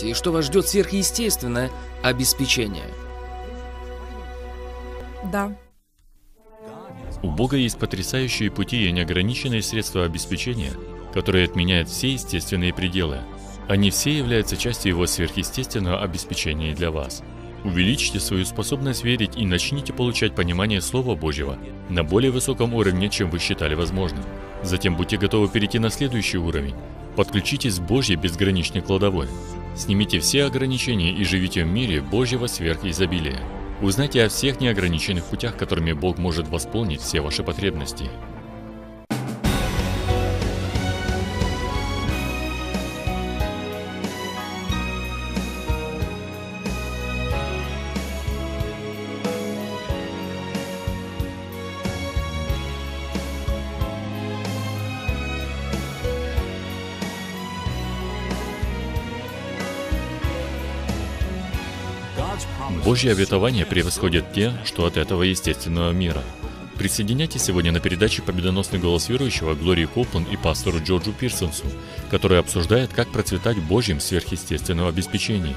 ожидать и что вас ждет сверхъестественное обеспечение. Да. У Бога есть потрясающие пути и неограниченные средства обеспечения, которые отменяют все естественные пределы. Они все являются частью Его сверхъестественного обеспечения для вас. Увеличьте свою способность верить и начните получать понимание Слова Божьего на более высоком уровне, чем вы считали возможным. Затем будьте готовы перейти на следующий уровень. Подключитесь к Божьей безграничной кладовой. Снимите все ограничения и живите в мире Божьего сверхизобилия. Узнайте о всех неограниченных путях, которыми Бог может восполнить все ваши потребности. Божьи обетования превосходят те, что от этого естественного мира. Присоединяйтесь сегодня на передаче «Победоносный голос верующего» Глории Коплан и пастору Джорджу Пирсонсу, который обсуждает, как процветать в Божьем сверхъестественном обеспечении.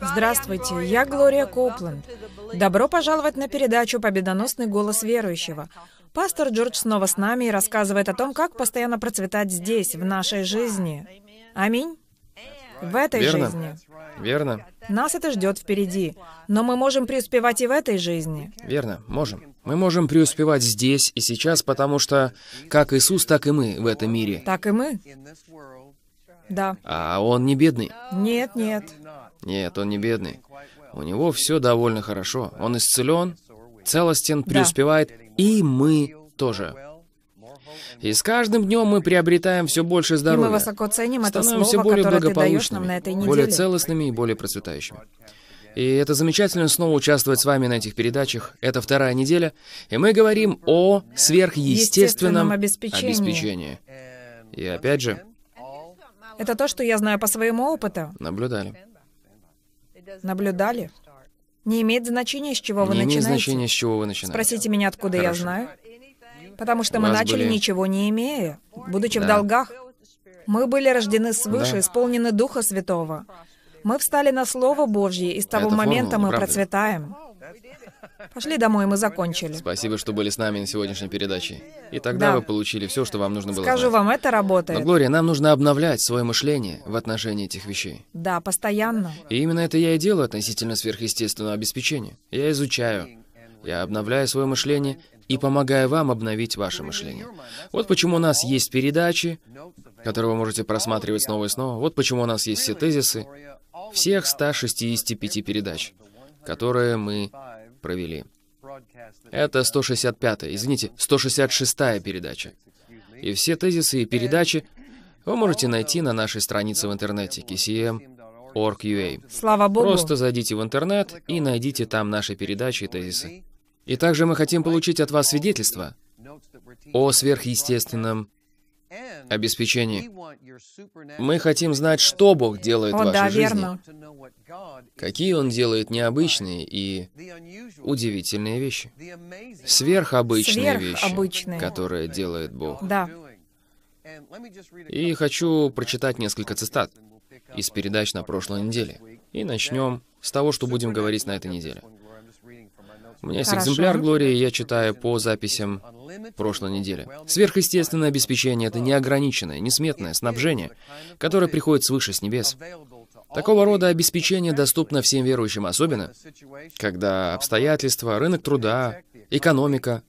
Здравствуйте, я Глория Копланд. Добро пожаловать на передачу «Победоносный голос верующего». Пастор Джордж снова с нами и рассказывает о том, как постоянно процветать здесь, в нашей жизни. Аминь в этой Верно? жизни. Верно. Нас это ждет впереди. Но мы можем преуспевать и в этой жизни. Верно, можем. Мы можем преуспевать здесь и сейчас, потому что как Иисус, так и мы в этом мире. Так и мы. Да. А он не бедный? Нет, нет. Нет, он не бедный. У него все довольно хорошо. Он исцелен, целостен, преуспевает, да. и мы тоже. И с каждым днем мы приобретаем все больше здоровья. И мы высоко ценим это становимся слово, более благополучными, на этой более целостными и более процветающими. И это замечательно снова участвовать с вами на этих передачах. Это вторая неделя, и мы говорим о сверхъестественном обеспечении. обеспечении. И опять же... Это то, что я знаю по своему опыту. Наблюдали. Наблюдали? Не имеет значения, с чего не вы начинаете. Не имеет значения, с чего вы начинаете. Спросите меня, откуда Хорошо. я знаю. Потому что мы начали были... ничего не имея, будучи да. в долгах. Мы были рождены свыше, да. исполнены Духа Святого. Мы встали на Слово Божье, и с того Это момента формула, мы правда. процветаем. Пошли домой, мы закончили. Спасибо, что были с нами на сегодняшней передаче. И тогда да. вы получили все, что вам нужно было. Скажу знать. вам, это работает. Но, Глория, нам нужно обновлять свое мышление в отношении этих вещей. Да, постоянно. И именно это я и делаю относительно сверхъестественного обеспечения. Я изучаю, я обновляю свое мышление и помогая вам обновить ваше мышление. Вот почему у нас есть передачи, которые вы можете просматривать снова и снова. Вот почему у нас есть все тезисы всех 165 передач, которые мы провели. Это 165-я, извините, 166-я передача. И все тезисы и передачи вы можете найти на нашей странице в интернете kcm.org.ua. Эм а. Слава богу. Просто зайдите в интернет и найдите там наши передачи и тезисы. И также мы хотим получить от вас свидетельство о сверхъестественном обеспечении. Мы хотим знать, что Бог делает о, в вашей да, жизни. Верно. Какие Он делает необычные и удивительные вещи. Сверхобычные, Сверхобычные. вещи, которые делает Бог. Да. И хочу прочитать несколько цитат из передач на прошлой неделе. И начнем с того, что будем говорить на этой неделе. У меня есть экземпляр Глории, я читаю по записям прошлой недели. Сверхъестественное обеспечение — это неограниченное, несметное снабжение, которое приходит свыше с небес. Такого рода обеспечение доступно всем верующим, особенно когда обстоятельства, рынок труда, экономика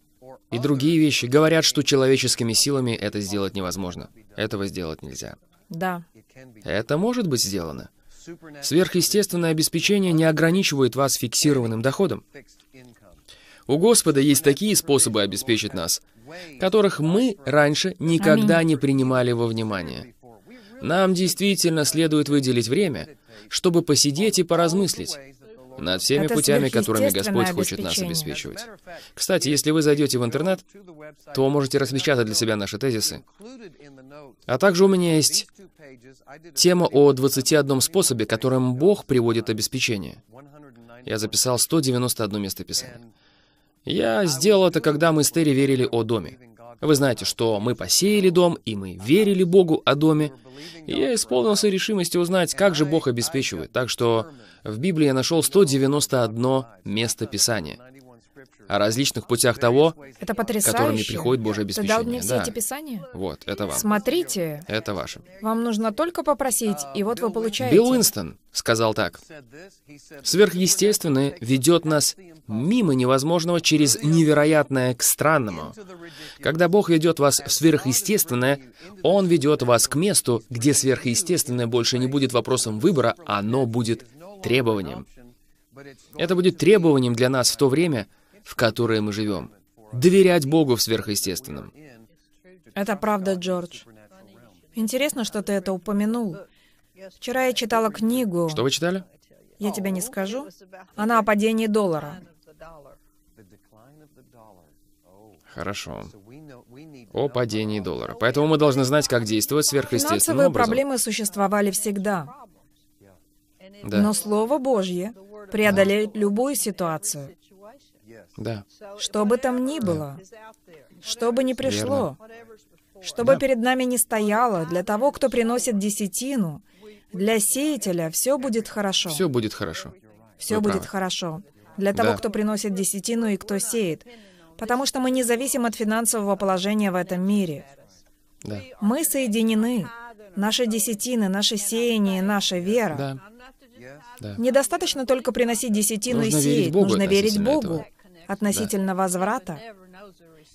и другие вещи говорят, что человеческими силами это сделать невозможно. Этого сделать нельзя. Да. Это может быть сделано. Сверхъестественное обеспечение не ограничивает вас фиксированным доходом. У Господа есть такие способы обеспечить нас, которых мы раньше никогда не принимали во внимание. Нам действительно следует выделить время, чтобы посидеть и поразмыслить над всеми Это путями, которыми Господь хочет нас обеспечивать. Кстати, если вы зайдете в интернет, то можете распечатать для себя наши тезисы. А также у меня есть тема о 21 способе, которым Бог приводит обеспечение. Я записал 191 Писания. Я сделал это, когда мы с Терри верили о доме. Вы знаете, что мы посеяли дом, и мы верили Богу о доме. я исполнился решимости узнать, как же Бог обеспечивает. Так что в Библии я нашел 191 место Писания о различных путях того, это потрясающе. которыми приходит Божье обеспечение. Ты дал мне все да. эти писания? Вот, это вам. Смотрите. Это ваше. Вам нужно только попросить, и вот вы получаете. Билл Уинстон сказал так. Сверхъестественное ведет нас мимо невозможного через невероятное к странному. Когда Бог ведет вас в сверхъестественное, Он ведет вас к месту, где сверхъестественное больше не будет вопросом выбора, оно будет требованием. Это будет требованием для нас в то время, в которой мы живем. Доверять Богу в сверхъестественном. Это правда, Джордж. Интересно, что ты это упомянул. Вчера я читала книгу... Что вы читали? Я тебе не скажу. Она о падении доллара. Хорошо. О падении доллара. Поэтому мы должны знать, как действовать сверхъестественным Финансовые образом. проблемы существовали всегда. Да. Но Слово Божье преодолеет любую ситуацию. Да. Что бы там ни было, да. что бы ни пришло, Верно. что бы да. перед нами ни стояло, для того, кто приносит десятину, для сеятеля все будет хорошо. Все будет хорошо. Все Вы будет правы. хорошо. Для того, кто приносит десятину и кто сеет. Потому что мы не зависим от финансового положения в этом мире. Да. Мы соединены. Наши десятины, наше сеяние, наша вера. Да. Да. Недостаточно только приносить десятину Нужно и сеять. Богу Нужно верить Богу. Этого относительно возврата.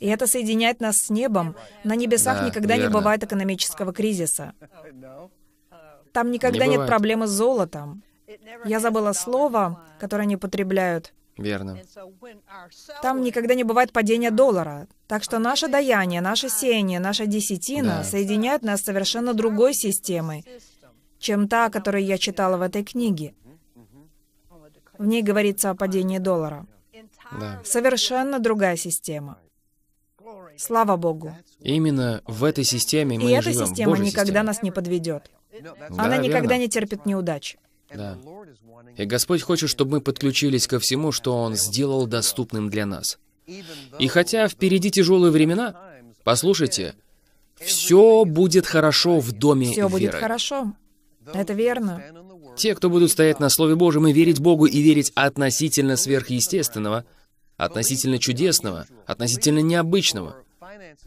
И это соединяет нас с небом. На небесах да, никогда верно. не бывает экономического кризиса. Там никогда не нет проблемы с золотом. Я забыла слово, которое они потребляют. Верно. Там никогда не бывает падения доллара. Так что наше даяние, наше сеяние, наша десятина да. соединяют нас с совершенно другой системой, чем та, о которой я читала в этой книге. В ней говорится о падении доллара. Да. Совершенно другая система. Слава Богу. Именно в этой системе мы и, и эта живем. система Божья никогда система. нас не подведет. Да, Она верно. никогда не терпит неудач. Да. И Господь хочет, чтобы мы подключились ко всему, что Он сделал доступным для нас. И хотя впереди тяжелые времена, послушайте, все будет хорошо в доме Все веры. будет хорошо. Это верно. Те, кто будут стоять на Слове Божьем и верить Богу, и верить относительно сверхъестественного — относительно чудесного, относительно необычного.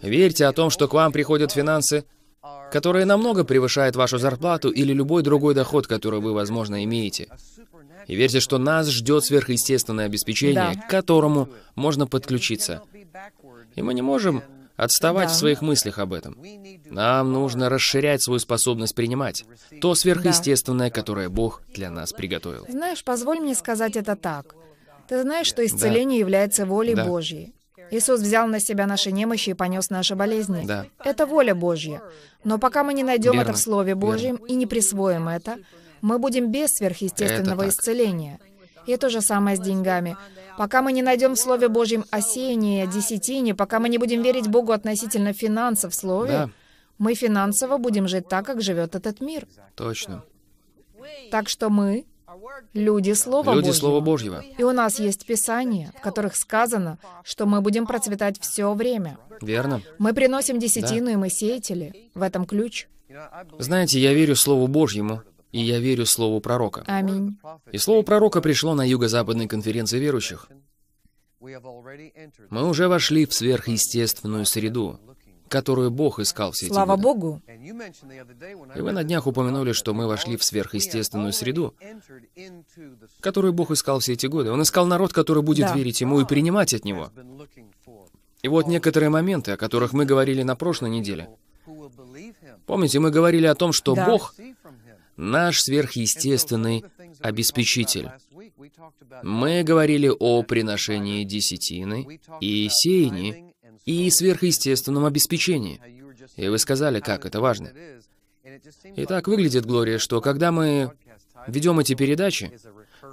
Верьте о том, что к вам приходят финансы, которые намного превышают вашу зарплату или любой другой доход, который вы, возможно, имеете. И верьте, что нас ждет сверхъестественное обеспечение, да. к которому можно подключиться. И мы не можем отставать да. в своих мыслях об этом. Нам нужно расширять свою способность принимать то сверхъестественное, которое Бог для нас приготовил. Знаешь, позволь мне сказать это так. Ты знаешь, что исцеление да. является волей да. Божьей. Иисус взял на себя наши немощи и понес наши болезни. Да. Это воля Божья. Но пока мы не найдем Верно. это в Слове Божьем Верно. и не присвоим это, мы будем без сверхъестественного исцеления. И то же самое с деньгами. Пока мы не найдем в Слове Божьем осеннее, десятине, пока мы не будем верить Богу относительно финансов в Слове, да. мы финансово будем жить так, как живет этот мир. Точно. Так что мы люди Слова люди Божьего. Слова Божьего. И у нас есть Писания, в которых сказано, что мы будем процветать все время. Верно. Мы приносим десятину, да. и мы сеятели. В этом ключ. Знаете, я верю Слову Божьему, и я верю Слову Пророка. Аминь. И Слово Пророка пришло на Юго-Западной конференции верующих. Мы уже вошли в сверхъестественную среду, которую Бог искал все эти Слава годы. Богу! И вы на днях упомянули, что мы вошли в сверхъестественную среду, которую Бог искал все эти годы. Он искал народ, который будет да. верить Ему и принимать от Него. И вот некоторые моменты, о которых мы говорили на прошлой неделе. Помните, мы говорили о том, что да. Бог — наш сверхъестественный обеспечитель. Мы говорили о приношении десятины и сеянии, и сверхъестественном обеспечении. И вы сказали, как это важно. И так выглядит, Глория, что когда мы ведем эти передачи,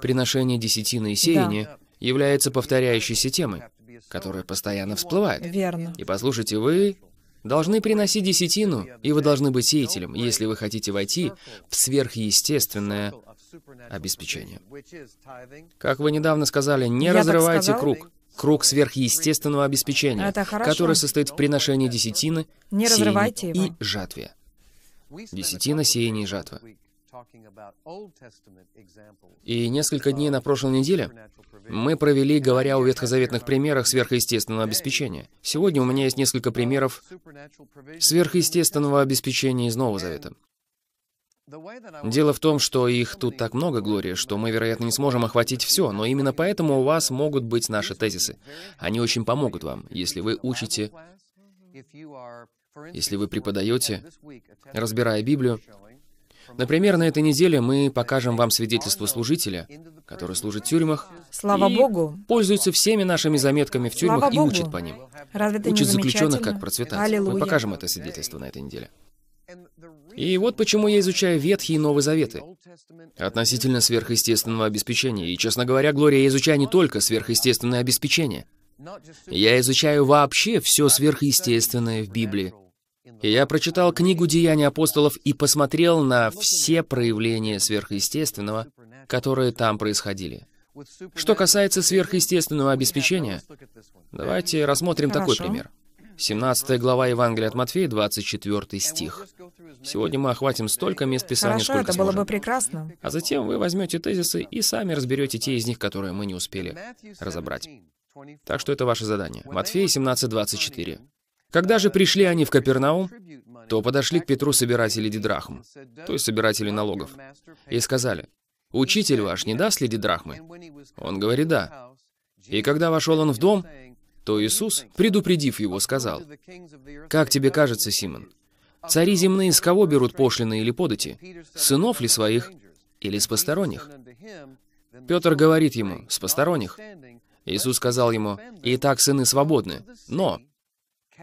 приношение десятины и сеяния да. является повторяющейся темой, которая постоянно всплывает. Верно. И послушайте, вы должны приносить десятину, и вы должны быть сеятелем, если вы хотите войти в сверхъестественное обеспечение. Как вы недавно сказали, не Я разрывайте круг круг сверхъестественного обеспечения, который состоит в приношении десятины, Не сеяния и жатве. Десятина, сеяние и жатва. И несколько дней на прошлой неделе мы провели, говоря о ветхозаветных примерах сверхъестественного обеспечения. Сегодня у меня есть несколько примеров сверхъестественного обеспечения из Нового Завета. Дело в том, что их тут так много, Глория, что мы, вероятно, не сможем охватить все, но именно поэтому у вас могут быть наши тезисы. Они очень помогут вам, если вы учите, если вы преподаете, разбирая Библию. Например, на этой неделе мы покажем вам свидетельство служителя, который служит в тюрьмах. Слава и Богу. Пользуется всеми нашими заметками в тюрьмах Слава и Богу. учит по ним. Разве это учит не заключенных, как процветать. Аллилуйя. Мы покажем это свидетельство на этой неделе. И вот почему я изучаю Ветхий и Новый Заветы относительно сверхъестественного обеспечения. И, честно говоря, Глория, я изучаю не только сверхъестественное обеспечение. Я изучаю вообще все сверхъестественное в Библии. я прочитал книгу «Деяния апостолов» и посмотрел на все проявления сверхъестественного, которые там происходили. Что касается сверхъестественного обеспечения, давайте рассмотрим Хорошо. такой пример. 17 глава Евангелия от Матфея, 24 стих. Сегодня мы охватим столько мест Писания, Хорошо, сколько это сможем. бы прекрасно. А затем вы возьмете тезисы и сами разберете те из них, которые мы не успели разобрать. Так что это ваше задание. Матфея 17, 24. Когда же пришли они в Капернаум, то подошли к Петру собиратели Дидрахм, то есть собиратели налогов, и сказали, «Учитель ваш не даст ли Дидрахмы?» Он говорит, «Да». И когда вошел он в дом, то Иисус, предупредив его, сказал, «Как тебе кажется, Симон, цари земные с кого берут пошлины или подати? Сынов ли своих или с посторонних?» Петр говорит ему, «С посторонних». Иисус сказал ему, «Итак, сыны свободны, но...»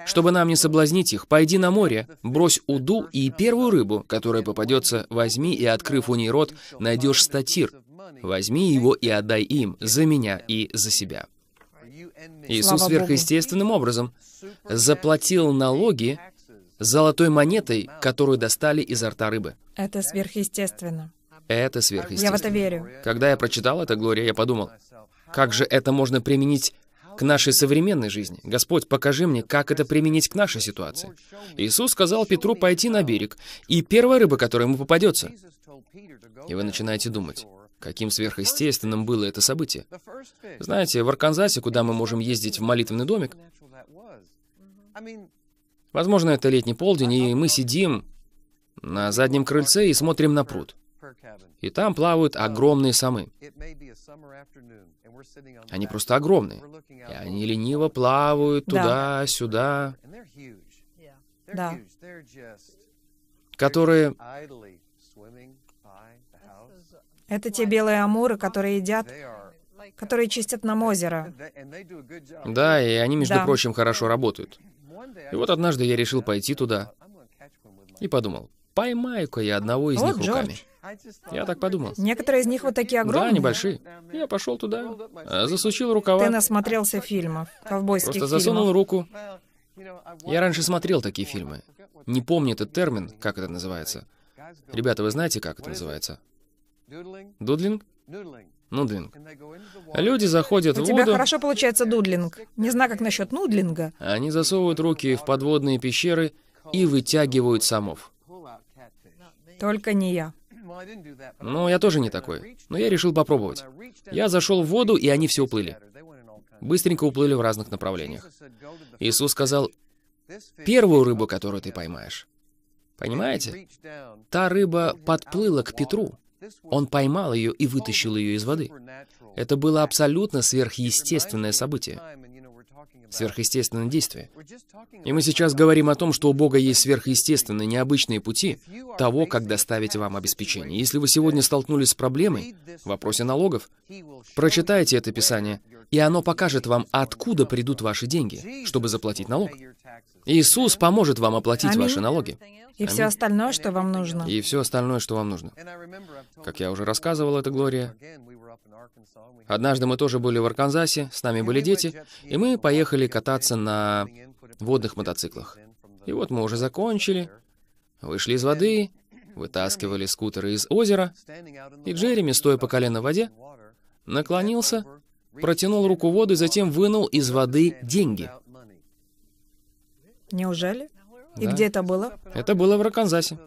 Чтобы нам не соблазнить их, пойди на море, брось уду и первую рыбу, которая попадется, возьми и, открыв у ней рот, найдешь статир. Возьми его и отдай им, за меня и за себя. Иисус сверхъестественным образом заплатил налоги золотой монетой, которую достали изо рта рыбы. Это сверхъестественно. Это сверхъестественно. Я в это верю. Когда я прочитал это, Глория, я подумал, как же это можно применить к нашей современной жизни. Господь, покажи мне, как это применить к нашей ситуации. Иисус сказал Петру пойти на берег, и первая рыба, которая ему попадется. И вы начинаете думать, Каким сверхъестественным было это событие. Знаете, в Арканзасе, куда мы можем ездить в молитвенный домик, возможно, это летний полдень, и мы сидим на заднем крыльце и смотрим на пруд. И там плавают огромные самы. Они просто огромные. И они лениво плавают туда-сюда. Да. Которые это те белые амуры, которые едят, которые чистят нам озеро. Да, и они, между да. прочим, хорошо работают. И вот однажды я решил пойти туда и подумал, поймаю-ка я одного из вот, них руками. Джордж. Я так подумал. Некоторые из них вот такие огромные. Да, небольшие. Я пошел туда, а, засучил рукава. Ты насмотрелся фильмов, ковбойских Просто засунул фильмов. руку. Я раньше смотрел такие фильмы. Не помню этот термин, как это называется. Ребята, вы знаете, как это называется? Дудлинг? Нудлинг. Люди заходят У в воду... У тебя хорошо получается дудлинг. Не знаю, как насчет нудлинга. Они засовывают руки в подводные пещеры и вытягивают самов. Только не я. Ну, я тоже не такой. Но я решил попробовать. Я зашел в воду, и они все уплыли. Быстренько уплыли в разных направлениях. Иисус сказал, «Первую рыбу, которую ты поймаешь». Понимаете? Та рыба подплыла к Петру. Он поймал ее и вытащил ее из воды. Это было абсолютно сверхъестественное событие, сверхъестественное действие. И мы сейчас говорим о том, что у Бога есть сверхъестественные, необычные пути того, как доставить вам обеспечение. Если вы сегодня столкнулись с проблемой в вопросе налогов, прочитайте это Писание, и оно покажет вам, откуда придут ваши деньги, чтобы заплатить налог. Иисус поможет вам оплатить Аминь. ваши налоги. И Аминь. все остальное, что вам нужно. И все остальное, что вам нужно. Как я уже рассказывал, это Глория. Однажды мы тоже были в Арканзасе, с нами были дети, и мы поехали кататься на водных мотоциклах. И вот мы уже закончили, вышли из воды, вытаскивали скутеры из озера, и Джереми, стоя по колено в воде, наклонился, протянул руку воды, затем вынул из воды деньги. Неужели? И да. где это было? Это было в Арканзасе.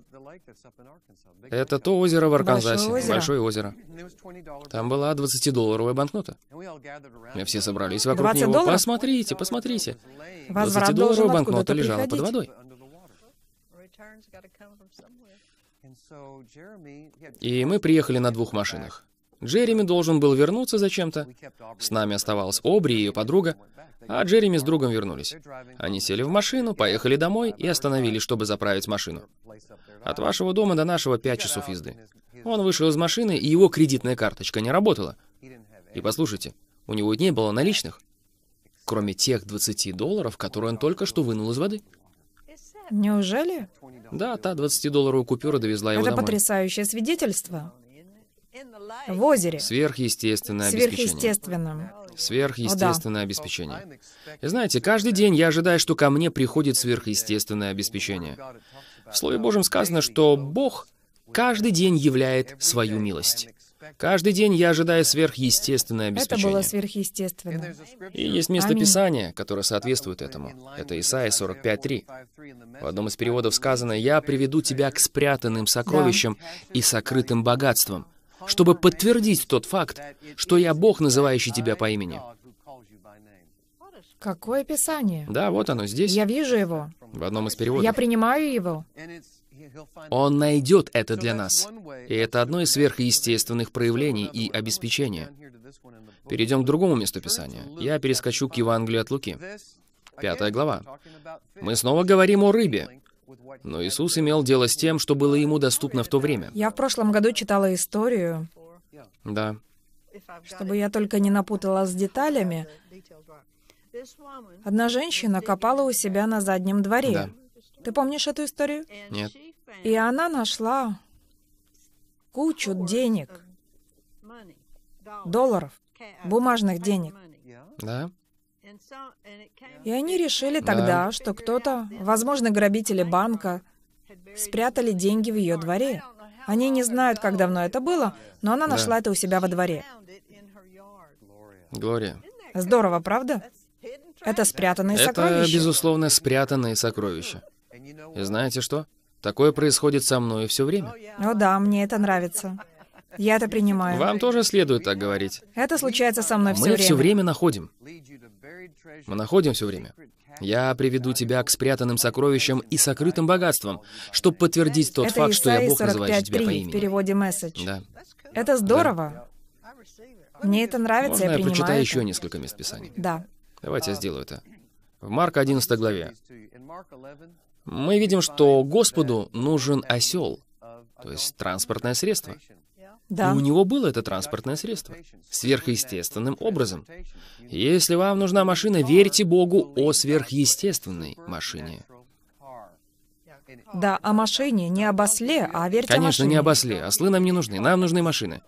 Это то озеро в Арканзасе. Большое озеро. Большое озеро. Там была 20-долларовая банкнота. Мы все собрались вокруг него. Долларов? Посмотрите, посмотрите. 20-долларовая банкнота лежала приходить. под водой. И мы приехали на двух машинах. Джереми должен был вернуться зачем-то. С нами оставалась Обри и ее подруга, а Джереми с другом вернулись. Они сели в машину, поехали домой и остановились, чтобы заправить машину. От вашего дома до нашего 5 часов езды. Он вышел из машины, и его кредитная карточка не работала. И послушайте, у него не было наличных, кроме тех 20 долларов, которые он только что вынул из воды. Неужели? Да, та 20-долларовая купюра довезла его Это домой. потрясающее свидетельство в озере. Сверхъестественное обеспечение. Сверхъестественное обеспечение. И знаете, каждый день я ожидаю, что ко мне приходит сверхъестественное обеспечение. В Слове Божьем сказано, что Бог каждый день являет свою милость. Каждый день я ожидаю сверхъестественное обеспечение. Это было сверхъестественно. И есть место Писания, которое соответствует этому. Это Исаия 45.3. В одном из переводов сказано, «Я приведу тебя к спрятанным сокровищам да. и сокрытым богатствам, чтобы подтвердить тот факт, что я Бог, называющий тебя по имени. Какое писание? Да, вот оно здесь. Я вижу его. В одном из переводов. Я принимаю его. Он найдет это для нас. И это одно из сверхъестественных проявлений и обеспечения. Перейдем к другому месту Писания. Я перескочу к Евангелию от Луки. Пятая глава. Мы снова говорим о рыбе. Но Иисус имел дело с тем, что было ему доступно в то время. Я в прошлом году читала историю. Да. Чтобы я только не напутала с деталями, одна женщина копала у себя на заднем дворе. Да. Ты помнишь эту историю? Нет. И она нашла кучу денег, долларов, бумажных денег. Да. И они решили тогда, что кто-то, возможно, грабители банка, спрятали деньги в ее дворе. Они не знают, как давно это было, но она нашла да. это у себя во дворе. Глория. Здорово, правда? Это спрятанные это, сокровища. Это, безусловно, спрятанные сокровища. И знаете что? Такое происходит со мной все время. О да, мне это нравится. Я это принимаю. Вам тоже следует так говорить. Это случается со мной все время. Мы все время находим. Мы находим все время. Я приведу тебя к спрятанным сокровищам и сокрытым богатствам, чтобы подтвердить тот это факт, что я Бог называю тебя по имени. в переводе месседж. Да. Это здорово. Да. Мне это нравится, Можно я, я принимаю прочитаю это? еще несколько мест Писания? Да. Давайте я сделаю это. В Марк 11 главе мы видим, что Господу нужен осел, то есть транспортное средство. Да. И у него было это транспортное средство. Сверхъестественным образом. Если вам нужна машина, верьте Богу о сверхъестественной машине. Да, о машине, не об осле, а верьте Конечно, машине. не об осле. Ослы нам не нужны, нам нужны машины.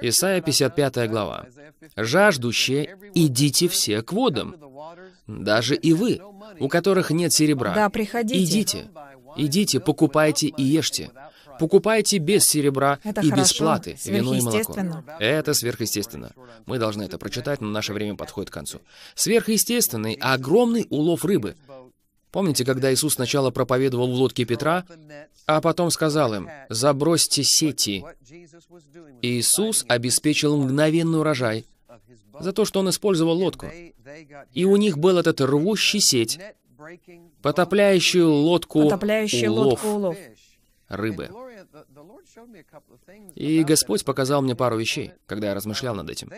Исайя 55 глава. «Жаждущие, идите все к водам, даже и вы, у которых нет серебра. Да, приходите. Идите, идите, покупайте и ешьте, Покупайте без серебра это и хорошо. без платы вино и молоко. Это сверхъестественно. Мы должны это прочитать, но наше время подходит к концу. Сверхъестественный, огромный улов рыбы. Помните, когда Иисус сначала проповедовал в лодке Петра, а потом сказал им, «Забросьте сети». Иисус обеспечил мгновенный урожай за то, что он использовал лодку. И у них был этот рвущий сеть, потопляющую лодку, потопляющую улов, лодку улов рыбы. И Господь показал мне пару вещей, когда я размышлял над этим.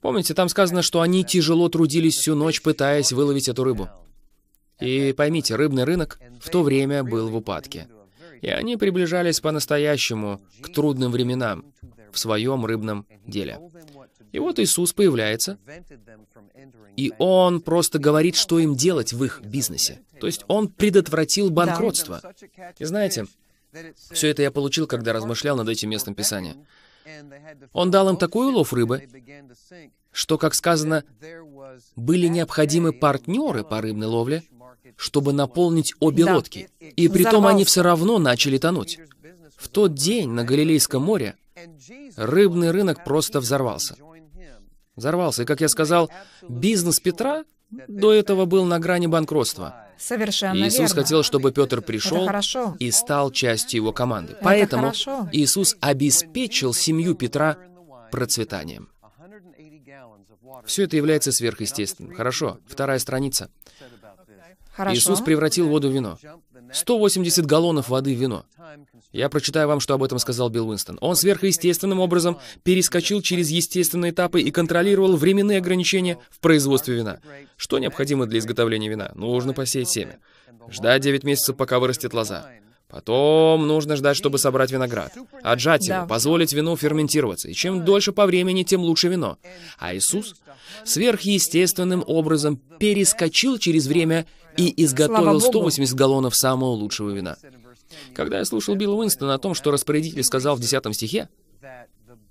Помните, там сказано, что они тяжело трудились всю ночь, пытаясь выловить эту рыбу. И поймите, рыбный рынок в то время был в упадке. И они приближались по-настоящему к трудным временам в своем рыбном деле. И вот Иисус появляется, и Он просто говорит, что им делать в их бизнесе. То есть Он предотвратил банкротство. И знаете, все это я получил, когда размышлял над этим местом Писания. Он дал им такой улов рыбы, что, как сказано, были необходимы партнеры по рыбной ловле, чтобы наполнить обе да. лодки. И при том они все равно начали тонуть. В тот день на Галилейском море рыбный рынок просто взорвался. Взорвался. И, как я сказал, бизнес Петра до этого был на грани банкротства. Совершенно Иисус верно. хотел, чтобы Петр пришел и стал частью его команды. Это Поэтому хорошо. Иисус обеспечил семью Петра процветанием. Все это является сверхъестественным. Хорошо, вторая страница. Хорошо. Иисус превратил воду в вино. 180 галлонов воды в вино. Я прочитаю вам, что об этом сказал Билл Уинстон. Он сверхъестественным образом перескочил через естественные этапы и контролировал временные ограничения в производстве вина. Что необходимо для изготовления вина? Нужно посеять семя. Ждать 9 месяцев, пока вырастет лоза. Потом нужно ждать, чтобы собрать виноград. Отжать его, да. позволить вину ферментироваться. И чем дольше по времени, тем лучше вино. А Иисус сверхъестественным образом перескочил через время и изготовил 180 галлонов самого лучшего вина. Когда я слушал Билла Уинстона о том, что распорядитель сказал в 10 стихе,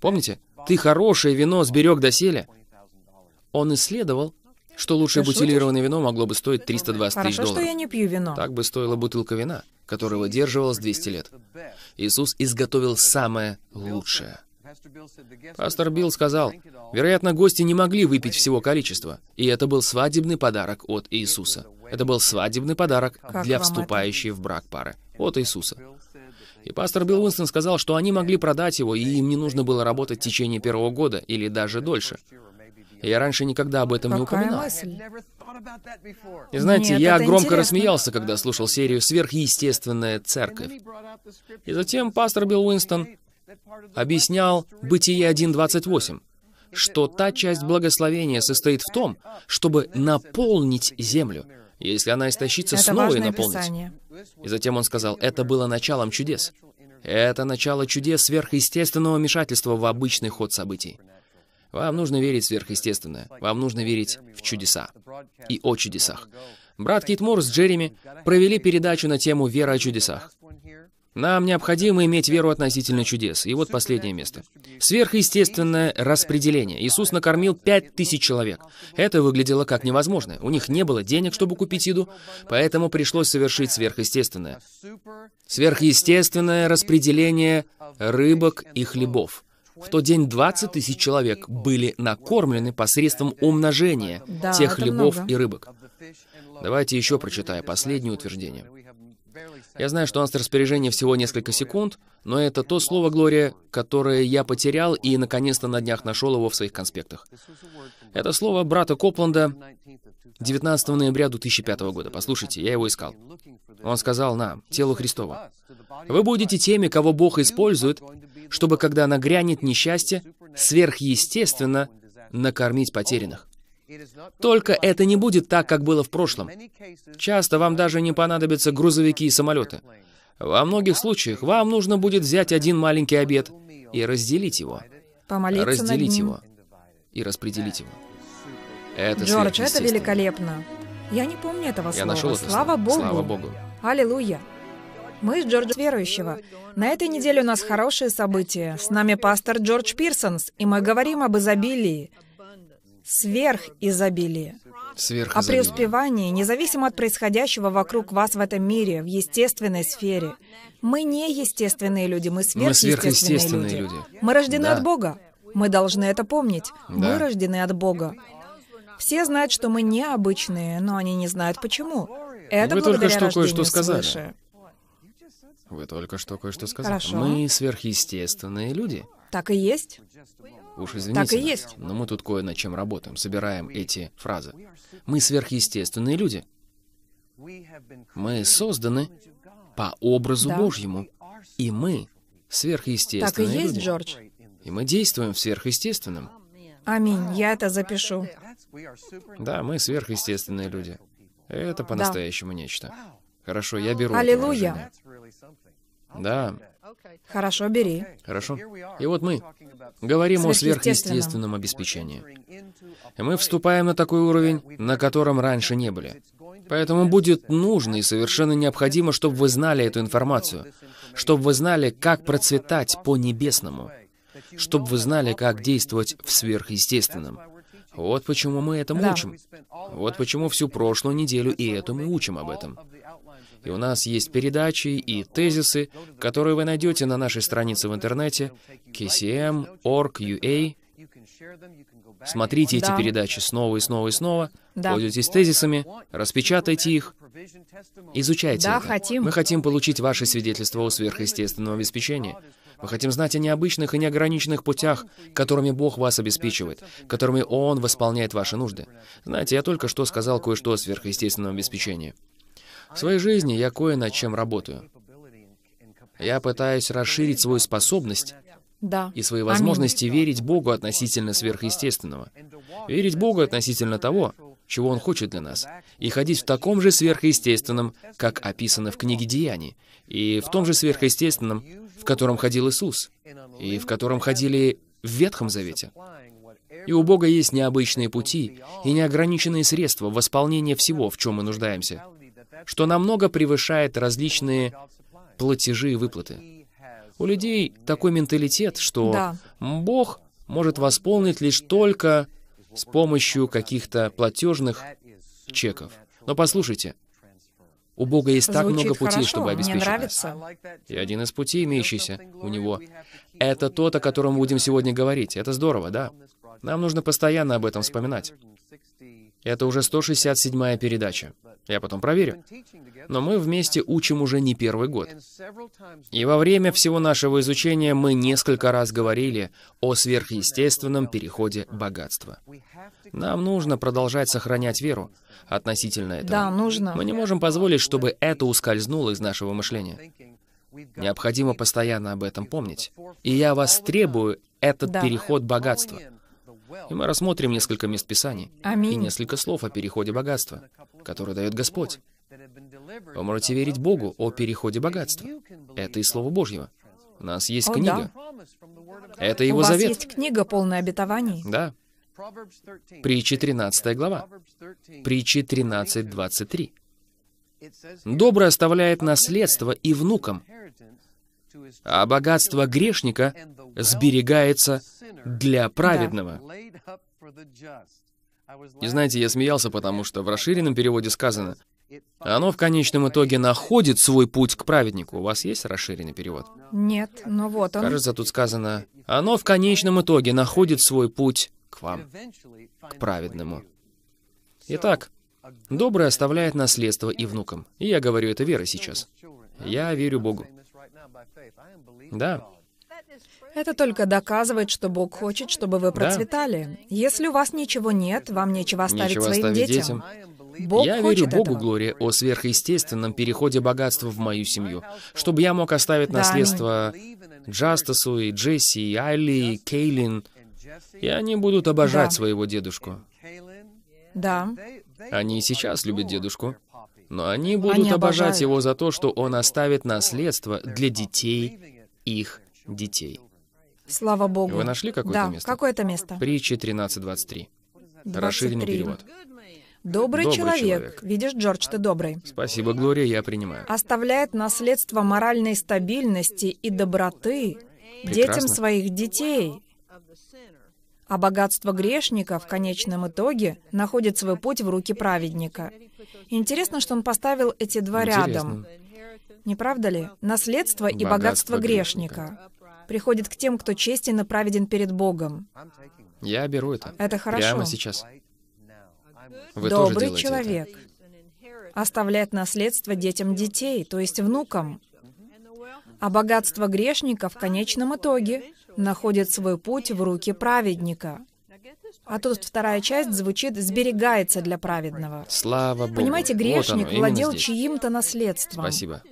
помните, «Ты хорошее вино сберег до доселе», он исследовал, что лучшее Ты бутилированное вино могло бы стоить 320 Хорошо, тысяч долларов. что я не пью вино. Так бы стоила бутылка вина, которая выдерживалась 200 лет. Иисус изготовил самое лучшее. Пастор Билл сказал, вероятно, гости не могли выпить всего количества, и это был свадебный подарок от Иисуса. Это был свадебный подарок как для вступающей это? в брак пары от Иисуса. И пастор Билл Уинстон сказал, что они могли продать его, и им не нужно было работать в течение первого года или даже дольше. Я раньше никогда об этом Какая не упоминал. Мысль? И знаете, Нет, я громко интересно. рассмеялся, когда слушал серию «Сверхъестественная церковь». И затем пастор Билл Уинстон объяснял Бытие 1.28, что та часть благословения состоит в том, чтобы наполнить землю, если она истощится, это снова и наполнить. Описание. И затем он сказал, это было началом чудес. Это начало чудес сверхъестественного вмешательства в обычный ход событий. Вам нужно верить в сверхъестественное. Вам нужно верить в чудеса. И о чудесах. Брат Кит Мур с Джереми провели передачу на тему «Вера о чудесах». Нам необходимо иметь веру относительно чудес. И вот последнее место. Сверхъестественное распределение. Иисус накормил пять тысяч человек. Это выглядело как невозможно. У них не было денег, чтобы купить еду, поэтому пришлось совершить сверхъестественное. Сверхъестественное распределение рыбок и хлебов. В тот день 20 тысяч человек были накормлены посредством умножения да, тех хлебов много. и рыбок. Давайте еще прочитаем последнее утверждение. Я знаю, что у нас распоряжение всего несколько секунд, но это то слово, Глория, которое я потерял и, наконец-то, на днях нашел его в своих конспектах. Это слово брата Копланда 19 ноября 2005 года. Послушайте, я его искал. Он сказал нам, телу Христова, «Вы будете теми, кого Бог использует, чтобы, когда нагрянет несчастье, сверхъестественно накормить потерянных». Только это не будет так, как было в прошлом. Часто вам даже не понадобятся грузовики и самолеты. Во многих случаях вам нужно будет взять один маленький обед и разделить его. Помолиться разделить над ним. его и распределить его. Это Джордж, это великолепно. Я не помню этого слова. Я нашел это Слава слово. Богу. Слава Богу. Аллилуйя. Мы с Джорджем Верующего. На этой неделе у нас хорошее событие. С нами пастор Джордж Пирсонс, и мы говорим об изобилии сверхизобилие. Сверхизобилие. А О преуспевании, независимо от происходящего вокруг вас в этом мире, в естественной сфере. Мы не естественные люди, мы сверхъестественные, мы сверхъестественные люди. люди. Мы рождены да. от Бога. Мы должны это помнить. Да. Мы рождены от Бога. Все знают, что мы необычные, но они не знают почему. Это Вы только что кое-что сказали. Свыше. Вы только что кое-что сказали. Хорошо. Мы сверхъестественные люди. Так и есть. Уж извините. Так и есть. Но мы тут кое над чем работаем, собираем эти фразы. Мы сверхъестественные люди. Мы созданы по образу да. Божьему. И мы сверхъестественные Так и есть, люди. Джордж. И мы действуем в сверхъестественном. Аминь. Я это запишу. Да, мы сверхъестественные люди. Это по-настоящему да. нечто. Хорошо, я беру Аллилуйя. Да. Хорошо, бери. Хорошо. И вот мы говорим о сверхъестественном обеспечении. И мы вступаем на такой уровень, на котором раньше не были. Поэтому будет нужно и совершенно необходимо, чтобы вы знали эту информацию, чтобы вы знали, как процветать по-небесному, чтобы вы знали, как действовать в сверхъестественном. Вот почему мы этому да. учим. Вот почему всю прошлую неделю и эту мы учим об этом. И у нас есть передачи и тезисы, которые вы найдете на нашей странице в интернете kcm.org.ua. Смотрите да. эти передачи снова и снова и снова. Да. Пользуйтесь тезисами, распечатайте их, изучайте да, это. хотим. Мы хотим получить ваши свидетельства о сверхъестественном обеспечении. Мы хотим знать о необычных и неограниченных путях, которыми Бог вас обеспечивает, которыми Он восполняет ваши нужды. Знаете, я только что сказал кое-что о сверхъестественном обеспечении. В своей жизни я кое над чем работаю. Я пытаюсь расширить свою способность да. и свои возможности Аминь. верить Богу относительно сверхъестественного. Верить Богу относительно того, чего Он хочет для нас, и ходить в таком же сверхъестественном, как описано в книге Деяний, и в том же сверхъестественном, в котором ходил Иисус, и в котором ходили в Ветхом Завете. И у Бога есть необычные пути и неограниченные средства восполнения всего, в чем мы нуждаемся что намного превышает различные платежи и выплаты. У людей такой менталитет, что да. Бог может восполнить лишь только с помощью каких-то платежных чеков. Но послушайте, у Бога есть так много путей, хорошо. чтобы обеспечить Мне нравится. нас. И один из путей, имеющийся у Него, это тот, о котором будем сегодня говорить. Это здорово, да? Нам нужно постоянно об этом вспоминать. Это уже 167-я передача. Я потом проверю. Но мы вместе учим уже не первый год. И во время всего нашего изучения мы несколько раз говорили о сверхъестественном переходе богатства. Нам нужно продолжать сохранять веру относительно этого. Да, нужно. Мы не можем позволить, чтобы это ускользнуло из нашего мышления. Необходимо постоянно об этом помнить. И я вас требую этот да. переход богатства. И мы рассмотрим несколько мест Писаний Аминь. и несколько слов о переходе богатства, которое дает Господь. Вы можете верить Богу о переходе богатства. Это и Слово Божьего. У нас есть о, книга. Да. Это Его У вас есть книга, полная обетований. Да. Притчи 13 глава. Притчи 13, 23. «Добрый оставляет наследство и внукам, а богатство грешника сберегается для праведного. И знаете, я смеялся, потому что в расширенном переводе сказано, оно в конечном итоге находит свой путь к праведнику. У вас есть расширенный перевод? Нет, но вот он. Кажется, тут сказано, оно в конечном итоге находит свой путь к вам, к праведному. Итак, доброе оставляет наследство и внукам. И я говорю это верой сейчас. Я верю Богу. Да. Это только доказывает, что Бог хочет, чтобы вы процветали. Да. Если у вас ничего нет, вам нечего оставить нечего своим оставить детям. детям. Бог я верю Богу, этого. Глория, о сверхъестественном переходе богатства в мою семью, чтобы я мог оставить да, наследство мы... Джастасу и Джесси, и Айли, и Кейлин, и они будут обожать да. своего дедушку. Да. Они и сейчас любят дедушку. Но они будут они обожать его за то, что он оставит наследство для детей их детей. Слава Богу. Вы нашли какое-то да, место? какое-то место. Притчи 13.23. Расширенный перевод. Добрый, добрый человек. человек. Видишь, Джордж, ты добрый. Спасибо, Глория, я принимаю. Оставляет наследство моральной стабильности и доброты Прекрасно. детям своих детей а богатство грешника в конечном итоге находит свой путь в руки праведника. Интересно, что он поставил эти два Интересно. рядом. Не правда ли? Наследство и богатство, богатство грешника. приходит к тем, кто честен и праведен перед Богом. Я беру это. Это хорошо. Прямо сейчас. Вы Добрый тоже человек это. оставляет наследство детям детей, то есть внукам. А богатство грешника в конечном итоге находит свой путь в руки праведника. А тут вторая часть звучит «сберегается для праведного». Слава Богу. Понимаете, грешник вот оно, владел чьим-то наследством. Спасибо.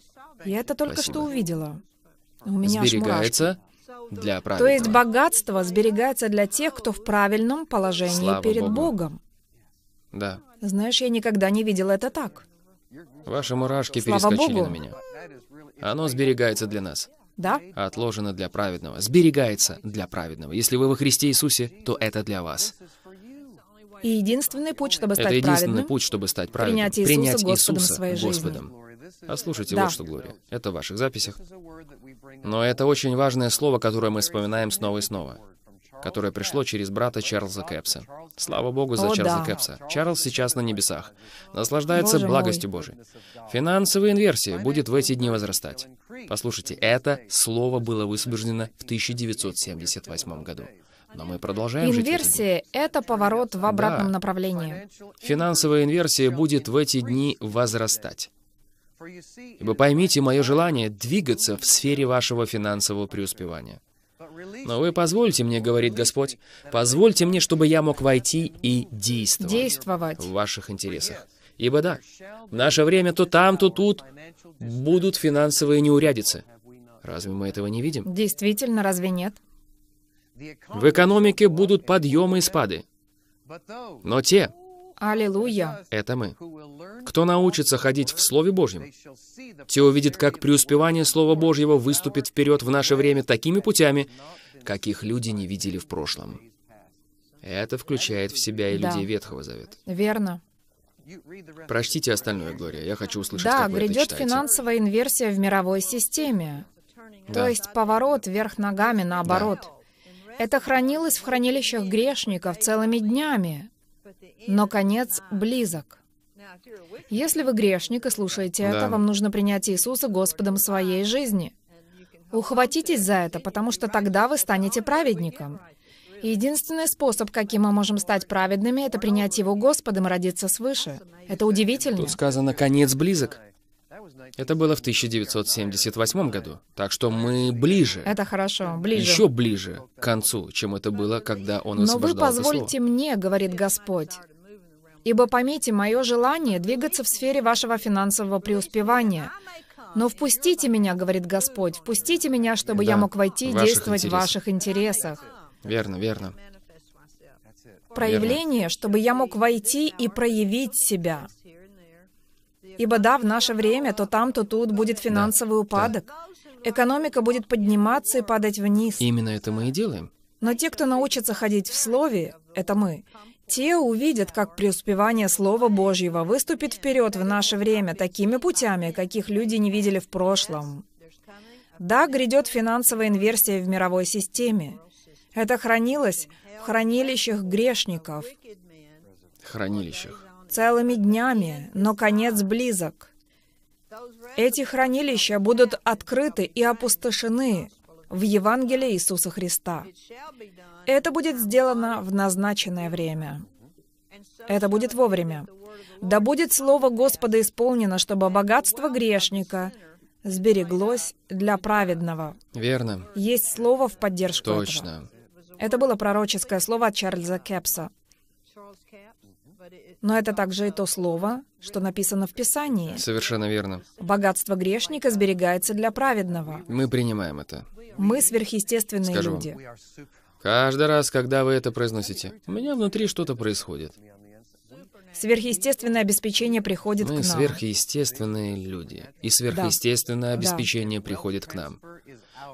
Я это только Спасибо. что увидела. У меня сберегается для праведного. То есть богатство сберегается для тех, кто в правильном положении Слава перед Богу. Богом. Да. Знаешь, я никогда не видела это так. Ваши мурашки Слава перескочили Богу. на меня. Оно сберегается для нас. Да. Отложено для праведного. Сберегается для праведного. Если вы во Христе Иисусе, то это для вас. И единственный путь, чтобы стать праведным. Это единственный путь, чтобы стать праведным. Принять Иисуса, принять Господом Иисуса своей Господом. Жизни. Послушайте, да. вот что, Глория, это в ваших записях. Но это очень важное слово, которое мы вспоминаем снова и снова которое пришло через брата Чарльза Кэпса. Слава Богу за О, Чарльза да. Кэпса. Чарльз сейчас на небесах. Наслаждается Боже благостью мой. Божией. Финансовая инверсия будет в эти дни возрастать. Послушайте, это слово было высвобождено в 1978 году. Но мы продолжаем Инверсия — это поворот в обратном да. направлении. Финансовая инверсия будет в эти дни возрастать. Ибо поймите мое желание двигаться в сфере вашего финансового преуспевания. Но вы позвольте мне, говорит Господь, позвольте мне, чтобы я мог войти и действовать. Действовать. В ваших интересах. Ибо да, в наше время то там, то тут будут финансовые неурядицы. Разве мы этого не видим? Действительно, разве нет? В экономике будут подъемы и спады. Но те, Аллилуйя. Это мы. Кто научится ходить в Слове Божьем, те увидят, как преуспевание Слова Божьего выступит вперед в наше время такими путями, каких люди не видели в прошлом. Это включает в себя и да. людей Ветхого Завета. Верно. Прочтите остальное, Глория. Я хочу услышать, да, как вы грядет финансовая инверсия в мировой системе. Да. То есть поворот вверх ногами наоборот. Да. Это хранилось в хранилищах грешников целыми днями но конец близок. Если вы грешник и слушаете да. это, вам нужно принять Иисуса Господом своей жизни. Ухватитесь за это, потому что тогда вы станете праведником. Единственный способ, каким мы можем стать праведными, это принять Его Господом и родиться свыше. Это удивительно. Тут сказано «конец близок». Это было в 1978 году, так что мы ближе. Это хорошо, ближе. Еще ближе к концу, чем это было, когда он Но вы позвольте слова. мне, говорит Господь, ибо поймите мое желание двигаться в сфере вашего финансового преуспевания. Но впустите меня, говорит Господь, впустите меня, чтобы да, я мог войти и действовать интересах. в ваших интересах. Верно, верно. Проявление, верно. чтобы я мог войти и проявить себя. Ибо да, в наше время то там, то тут будет финансовый да, упадок. Да. Экономика будет подниматься и падать вниз. Именно это мы и делаем. Но те, кто научится ходить в Слове, это мы, те увидят, как преуспевание Слова Божьего выступит вперед в наше время такими путями, каких люди не видели в прошлом. Да, грядет финансовая инверсия в мировой системе. Это хранилось в хранилищах грешников. Хранилищах целыми днями, но конец близок. Эти хранилища будут открыты и опустошены в Евангелии Иисуса Христа. Это будет сделано в назначенное время. Это будет вовремя. Да будет Слово Господа исполнено, чтобы богатство грешника сбереглось для праведного. Верно. Есть Слово в поддержку Точно. этого. Это было пророческое слово от Чарльза Кепса. Но это также и то слово, что написано в Писании. Совершенно верно. Богатство грешника сберегается для праведного. Мы принимаем это. Мы сверхъестественные Скажу вам. люди. Каждый раз, когда вы это произносите, у меня внутри что-то происходит. Сверхъестественное обеспечение приходит Мы к нам. сверхъестественные люди. И сверхъестественное да. обеспечение да. приходит к нам.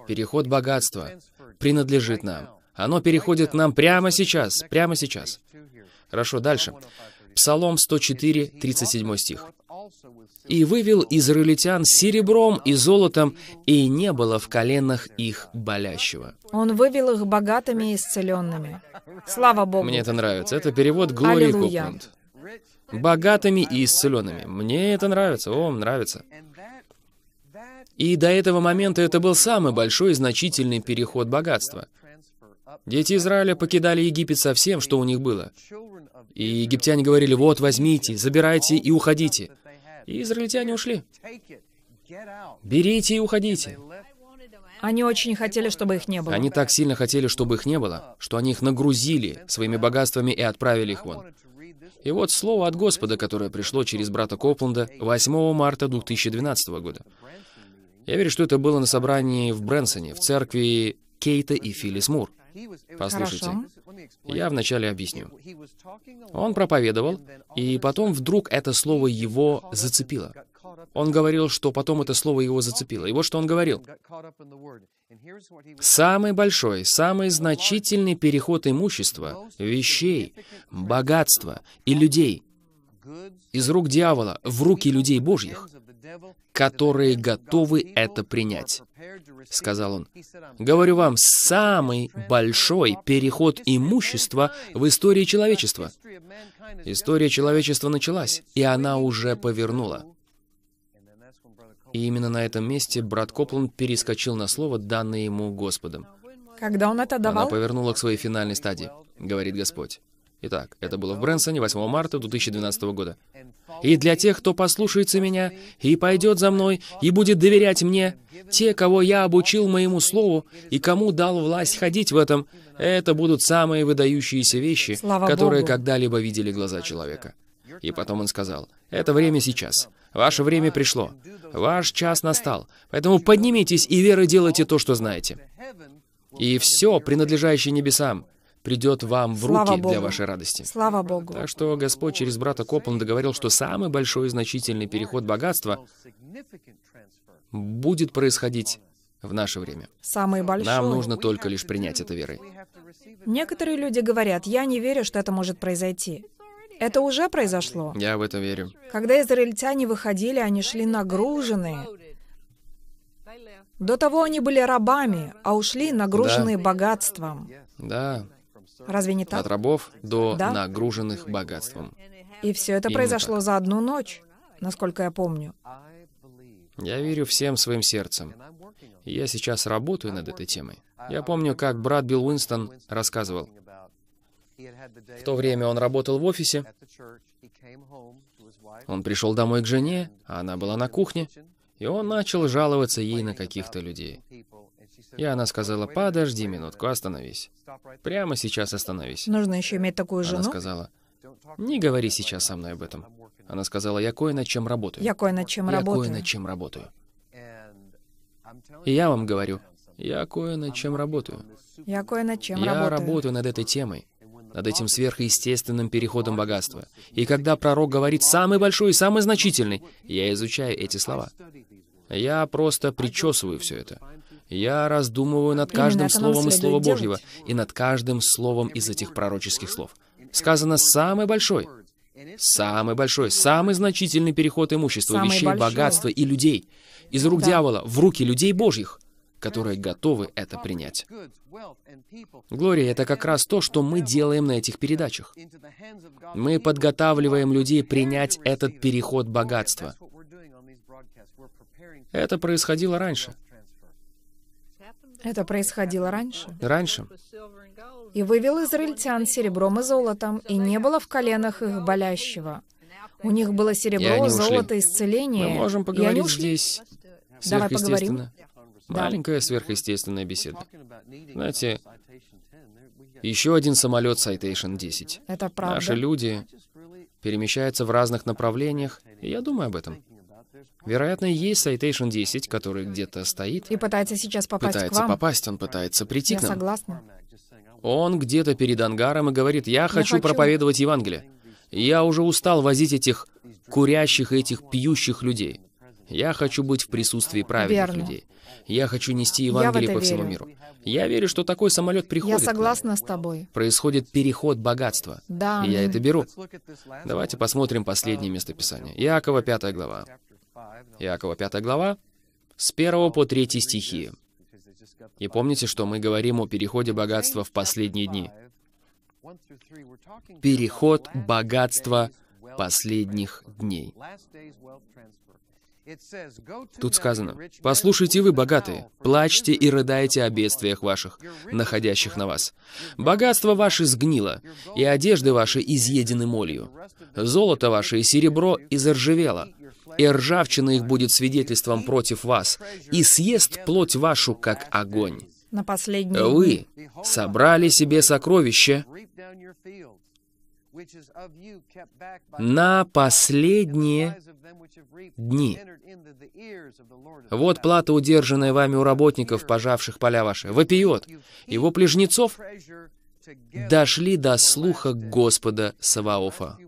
Переход богатства принадлежит нам. Оно переходит к нам прямо сейчас, прямо сейчас. Хорошо, дальше. Псалом 104, 37 стих. «И вывел израильтян серебром и золотом, и не было в коленах их болящего». Он вывел их богатыми и исцеленными. Слава Богу! Мне это нравится. Это перевод Глории Кукланд. «Богатыми и исцеленными». Мне это нравится. О, нравится. И до этого момента это был самый большой и значительный переход богатства. Дети Израиля покидали Египет со всем, что у них было. И египтяне говорили, вот, возьмите, забирайте и уходите. И израильтяне ушли. Берите и уходите. Они очень хотели, чтобы их не было. Они так сильно хотели, чтобы их не было, что они их нагрузили своими богатствами и отправили их вон. И вот слово от Господа, которое пришло через брата Копланда 8 марта 2012 года. Я верю, что это было на собрании в Брэнсоне, в церкви Кейта и Филлис Мур. Послушайте, Хорошо. я вначале объясню. Он проповедовал, и потом вдруг это слово его зацепило. Он говорил, что потом это слово его зацепило. И вот что он говорил. Самый большой, самый значительный переход имущества, вещей, богатства и людей из рук дьявола в руки людей божьих которые готовы это принять», — сказал он. «Говорю вам, самый большой переход имущества в истории человечества. История человечества началась, и она уже повернула». И именно на этом месте брат Копланд перескочил на слово, данное ему Господом. Когда он это давал? Она повернула к своей финальной стадии, говорит Господь. Итак, это было в Брэнсоне 8 марта 2012 года. «И для тех, кто послушается меня, и пойдет за мной, и будет доверять мне, те, кого я обучил моему слову, и кому дал власть ходить в этом, это будут самые выдающиеся вещи, Слава которые когда-либо видели глаза человека». И потом он сказал, «Это время сейчас. Ваше время пришло. Ваш час настал. Поэтому поднимитесь и верой делайте то, что знаете. И все, принадлежащее небесам, придет вам в Слава руки Богу. для вашей радости. Слава Богу. Так что Господь через брата Копланда говорил, что самый большой и значительный переход богатства будет происходить в наше время. Самый большой. Нам нужно только лишь принять это верой. Некоторые люди говорят, я не верю, что это может произойти. Это уже произошло. Я в это верю. Когда израильтяне выходили, они шли нагруженные. До того они были рабами, а ушли нагруженные да. богатством. Да. Разве не так? От рабов до да? нагруженных богатством. И все это Именно произошло так. за одну ночь, насколько я помню. Я верю всем своим сердцем. Я сейчас работаю над этой темой. Я помню, как брат Билл Уинстон рассказывал. В то время он работал в офисе. Он пришел домой к жене, а она была на кухне. И он начал жаловаться ей на каких-то людей. И она сказала, подожди минутку, остановись. Прямо сейчас остановись. Нужно еще иметь такую жену? Она сказала, не говори сейчас со мной об этом. Она сказала, я кое над чем работаю. Я кое над чем я работаю. Я кое над чем работаю. И я вам говорю, я кое над чем работаю. Я кое над чем я работаю. Я работаю над этой темой над этим сверхъестественным переходом богатства. И когда пророк говорит «самый большой и самый значительный», я изучаю эти слова. Я просто причесываю все это. Я раздумываю над каждым словом из Слова Божьего и над каждым словом из этих пророческих слов. Сказано «самый большой». Самый большой, самый значительный переход имущества, самый вещей, большой. богатства и людей из рук да. дьявола в руки людей Божьих которые готовы это принять. Глория, это как раз то, что мы делаем на этих передачах. Мы подготавливаем людей принять этот переход богатства. Это происходило раньше. Это происходило раньше. Раньше. И вывел израильтян серебром и золотом, и не было в коленах их болящего. У них было серебро, золото, исцеление. Мы можем поговорить здесь сверхъестественно. Давай поговорим. Маленькая сверхъестественная беседа. Знаете, еще один самолет Citation 10. Это правда. Наши люди перемещаются в разных направлениях, и я думаю об этом. Вероятно, есть Citation 10, который где-то стоит. И пытается сейчас попасть Пытается к вам. попасть, он пытается прийти я к нам. согласна. Он где-то перед ангаром и говорит, «Я хочу, хочу проповедовать Евангелие. Я уже устал возить этих курящих и этих пьющих людей. Я хочу быть в присутствии правильных Верно. людей. Я хочу нести Евангелие по всему миру. Я верю, что такой самолет приходит. Я согласна с тобой. Происходит переход богатства. Да. И я это беру. Давайте посмотрим последнее местописание. Иакова 5 глава. Иакова 5 глава с 1 по 3 стихи. И помните, что мы говорим о переходе богатства в последние дни. Переход богатства последних дней. Тут сказано, «Послушайте вы, богатые, плачьте и рыдайте о бедствиях ваших, находящих на вас. Богатство ваше сгнило, и одежды ваши изъедены молью. Золото ваше и серебро изоржевело, и ржавчина их будет свидетельством против вас, и съест плоть вашу, как огонь». На последний. Вы собрали себе сокровище, на последние дни. Вот плата, удержанная вами у работников, пожавших поля ваши, вопиет. Его плежнецов дошли до слуха Господа Саваофа.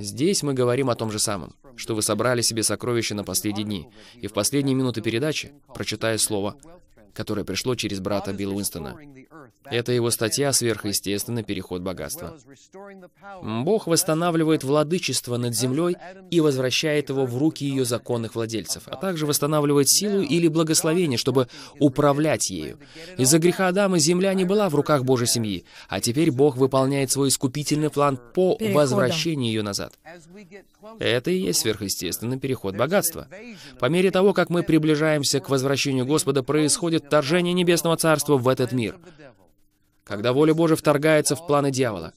Здесь мы говорим о том же самом, что вы собрали себе сокровища на последние дни, и в последние минуты передачи, прочитая слово которое пришло через брата Билла Уинстона. Это его статья «Сверхъестественный переход богатства». Бог восстанавливает владычество над землей и возвращает его в руки ее законных владельцев, а также восстанавливает силу или благословение, чтобы управлять ею. Из-за греха Адама земля не была в руках Божьей семьи, а теперь Бог выполняет свой искупительный план по возвращению ее назад. Это и есть сверхъестественный переход богатства. По мере того, как мы приближаемся к возвращению Господа, происходит будет вторжение Небесного Царства в этот мир, когда воля Божия вторгается в планы дьявола.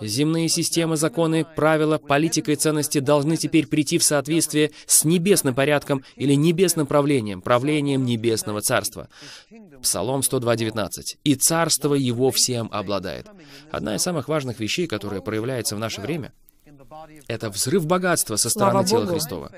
Земные системы, законы, правила, политика и ценности должны теперь прийти в соответствие с небесным порядком или небесным правлением, правлением небесного царства. Псалом 102.19. «И царство его всем обладает». Одна из самых важных вещей, которая проявляется в наше время, это взрыв богатства со стороны Слава тела Богу. Христова.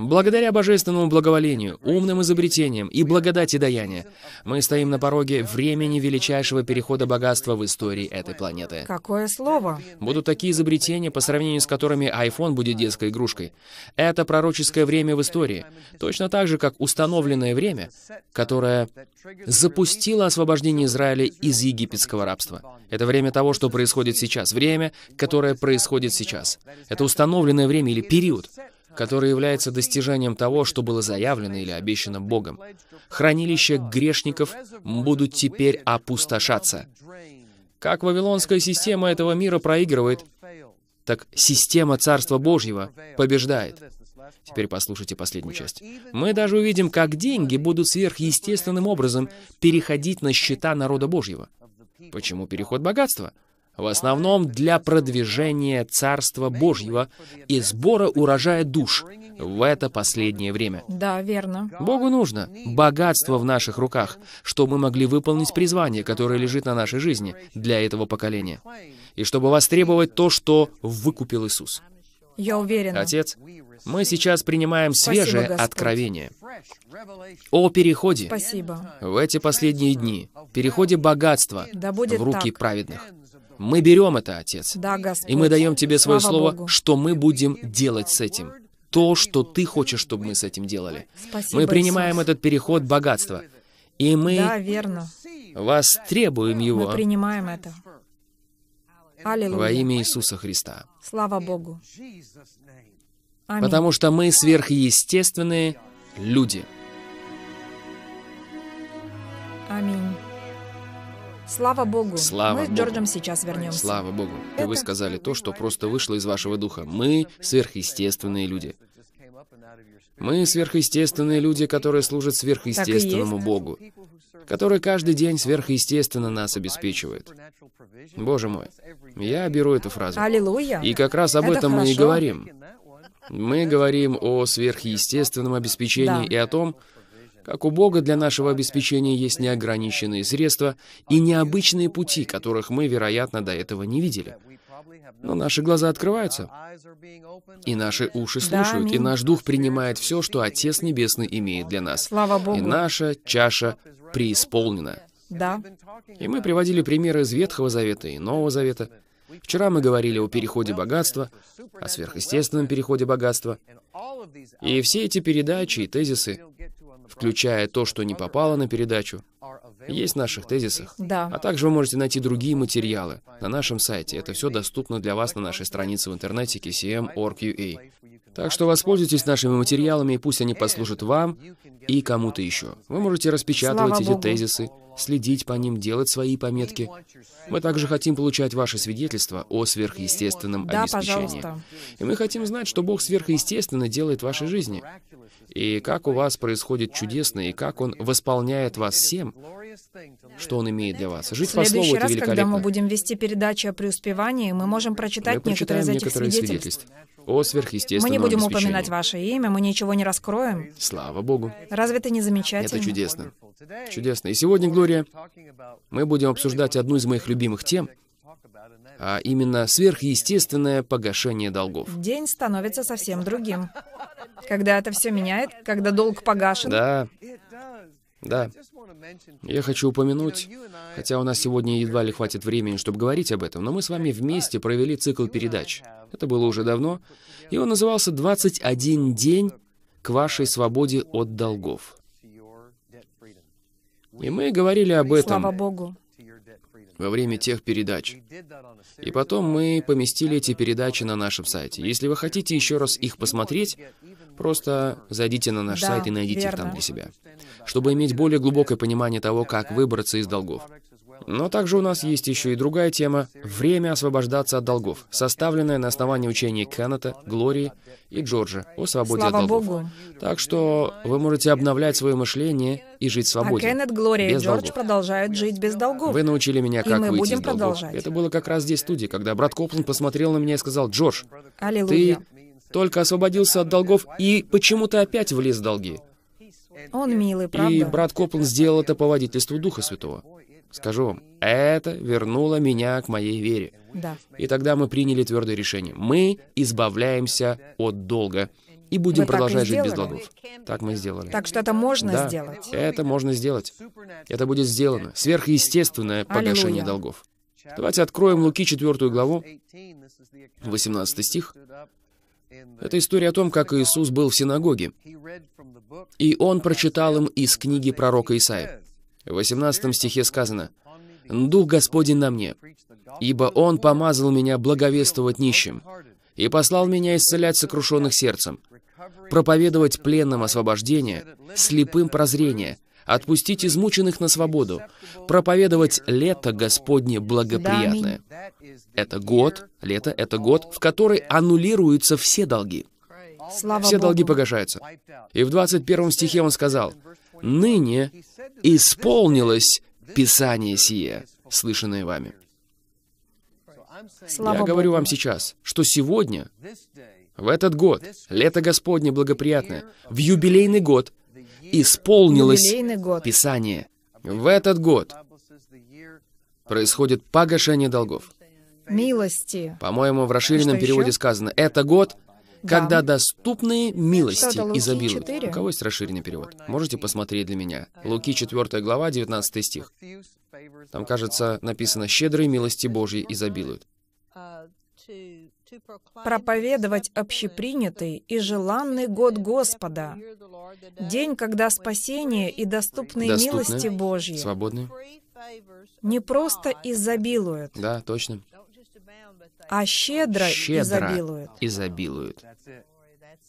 Благодаря божественному благоволению, умным изобретениям и благодати даяния, мы стоим на пороге времени величайшего перехода богатства в истории этой планеты. Какое слово? Будут такие изобретения, по сравнению с которыми iPhone будет детской игрушкой. Это пророческое время в истории, точно так же, как установленное время, которое запустило освобождение Израиля из египетского рабства. Это время того, что происходит сейчас, время, которое происходит сейчас. Это установленное время или период, которое является достижением того, что было заявлено или обещано Богом. Хранилища грешников будут теперь опустошаться. Как вавилонская система этого мира проигрывает, так система Царства Божьего побеждает. Теперь послушайте последнюю часть. Мы даже увидим, как деньги будут сверхъестественным образом переходить на счета народа Божьего. Почему переход богатства? в основном для продвижения Царства Божьего и сбора урожая душ в это последнее время. Да, верно. Богу нужно богатство в наших руках, чтобы мы могли выполнить призвание, которое лежит на нашей жизни для этого поколения, и чтобы востребовать то, что выкупил Иисус. Я уверена. Отец, мы сейчас принимаем свежее Спасибо, откровение о переходе Спасибо. в эти последние дни, переходе богатства да будет в руки так. праведных. Мы берем это, Отец. Да, Господь. И мы даем Тебе свое слово, Богу. что мы будем делать с этим. То, что Ты хочешь, чтобы мы с этим делали. Спасибо, мы принимаем Иисус. этот переход богатства. И мы да, верно. востребуем его. Мы принимаем это. Аллилуйя. Во имя Иисуса Христа. Слава Богу. Аминь. Потому что мы сверхъестественные люди. Аминь. Слава Богу. Слава Мы Богу. с Джорджем сейчас вернемся. Слава Богу. Это... Вы сказали то, что просто вышло из вашего духа. Мы сверхъестественные люди. Мы сверхъестественные люди, которые служат сверхъестественному Богу, который каждый день сверхъестественно нас обеспечивает. Боже мой, я беру эту фразу. Аллилуйя. И как раз об Это этом хорошо. мы и говорим. Мы говорим о сверхъестественном обеспечении да. и о том, как у Бога для нашего обеспечения есть неограниченные средства и необычные пути, которых мы, вероятно, до этого не видели. Но наши глаза открываются, и наши уши слушают, да, и наш дух принимает все, что Отец Небесный имеет для нас. Слава Богу. И наша чаша преисполнена. Да. И мы приводили примеры из Ветхого Завета и Нового Завета. Вчера мы говорили о переходе богатства, о сверхъестественном переходе богатства. И все эти передачи и тезисы включая то, что не попало на передачу, есть в наших тезисах. Да. А также вы можете найти другие материалы на нашем сайте. Это все доступно для вас на нашей странице в интернете kcm.org.ua. Так что воспользуйтесь нашими материалами, и пусть они послужат вам и кому-то еще. Вы можете распечатывать Слава эти Богу. тезисы, следить по ним, делать свои пометки. Мы также хотим получать ваши свидетельства о сверхъестественном да, обеспечении. Пожалуйста. И мы хотим знать, что Бог сверхъестественно делает в вашей жизни и как у вас происходит чудесное, и как Он восполняет вас всем, что Он имеет для вас. Жить в по слову — это раз, когда мы будем вести передачи о преуспевании, мы можем прочитать мы некоторые из этих некоторые свидетельств. О сверхъестественном Мы не будем упоминать ваше имя, мы ничего не раскроем. Слава Богу. Разве это не замечательно? Это чудесно. Чудесно. И сегодня, Глория, мы будем обсуждать одну из моих любимых тем — а именно сверхъестественное погашение долгов. День становится совсем другим. Когда это все меняет, когда долг погашен. Да, да. Я хочу упомянуть, хотя у нас сегодня едва ли хватит времени, чтобы говорить об этом, но мы с вами вместе провели цикл передач. Это было уже давно, и он назывался «21 день к вашей свободе от долгов». И мы говорили об этом. Слава Богу во время тех передач. И потом мы поместили эти передачи на нашем сайте. Если вы хотите еще раз их посмотреть, просто зайдите на наш да, сайт и найдите верно. их там для себя, чтобы иметь более глубокое понимание того, как выбраться из долгов. Но также у нас есть еще и другая тема «Время освобождаться от долгов», составленная на основании учений Кеннета, Глории и Джорджа о свободе Слава от долгов. Богу. Так что вы можете обновлять свое мышление и жить в свободе. А Кеннет, Глория без и Джордж долгов. продолжают жить без долгов. Вы научили меня, как и мы выйти будем из долгов. Это было как раз здесь, в студии, когда брат Копланд посмотрел на меня и сказал, «Джордж, Аллилуйя. ты только освободился от долгов и почему-то опять влез в долги». Он милый, правда? И брат Копланд сделал это по водительству Духа Святого. Скажу вам, это вернуло меня к моей вере. Да. И тогда мы приняли твердое решение. Мы избавляемся от долга и будем Вы продолжать жить без долгов. Так мы сделали. Так что это можно да, сделать. Это можно сделать. Это будет сделано. Сверхъестественное погашение Аллилуйя. долгов. Давайте откроем Луки 4 главу, 18 стих. Это история о том, как Иисус был в синагоге, и Он прочитал им из книги пророка Исаия. В 18 стихе сказано, «Дух Господень на мне, ибо Он помазал меня благовествовать нищим, и послал меня исцелять сокрушенных сердцем, проповедовать пленным освобождение, слепым прозрение, отпустить измученных на свободу, проповедовать лето Господне благоприятное». Это год, лето — это год, в который аннулируются все долги. Слава все Богу. долги погашаются. И в 21 стихе он сказал, ныне исполнилось Писание сие, слышанное вами. Слава Я говорю вам сейчас, что сегодня, в этот год, лето Господне благоприятное, в юбилейный год исполнилось юбилейный год. Писание. В этот год происходит погашение долгов. Милости. По-моему, в а расширенном Что переводе сказано, это год когда доступные милости изобилуют. У кого есть расширенный перевод? Можете посмотреть для меня. Луки 4 глава, 19 стих. Там, кажется, написано «щедрые милости Божьи изобилуют». Проповедовать общепринятый и желанный год Господа, день, когда спасение и доступные, доступные милости Божьи свободны. не просто изобилуют, да, точно. а щедро, щедро изобилуют. изобилуют.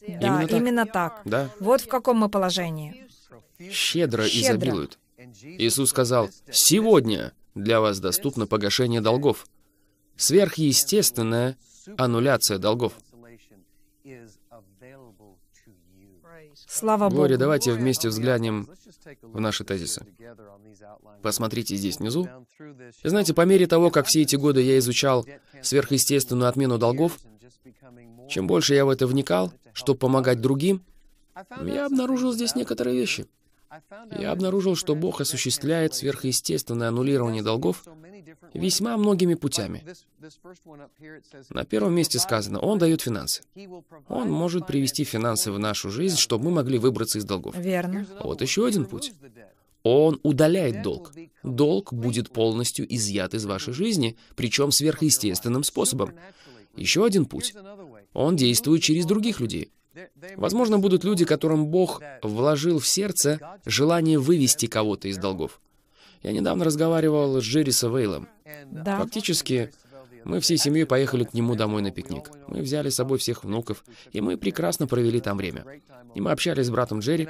Да, именно так. Именно так. Да. Вот в каком мы положении. Щедро, Щедро изобилуют. Иисус сказал, «Сегодня для вас доступно погашение долгов». Сверхъестественная аннуляция долгов. Слава Богу. Глория, давайте вместе взглянем в наши тезисы. Посмотрите здесь внизу. Знаете, по мере того, как все эти годы я изучал сверхъестественную отмену долгов, чем больше я в это вникал, чтобы помогать другим, я обнаружил здесь некоторые вещи. Я обнаружил, что Бог осуществляет сверхъестественное аннулирование долгов весьма многими путями. На первом месте сказано, Он дает финансы. Он может привести финансы в нашу жизнь, чтобы мы могли выбраться из долгов. Верно. вот еще один путь. Он удаляет долг. Долг будет полностью изъят из вашей жизни, причем сверхъестественным способом. Еще один путь. Он действует через других людей. Возможно, будут люди, которым Бог вложил в сердце желание вывести кого-то из долгов. Я недавно разговаривал с Джерри Савейлом. Да. Фактически, мы всей семьей поехали к нему домой на пикник. Мы взяли с собой всех внуков, и мы прекрасно провели там время. И мы общались с братом Джерри.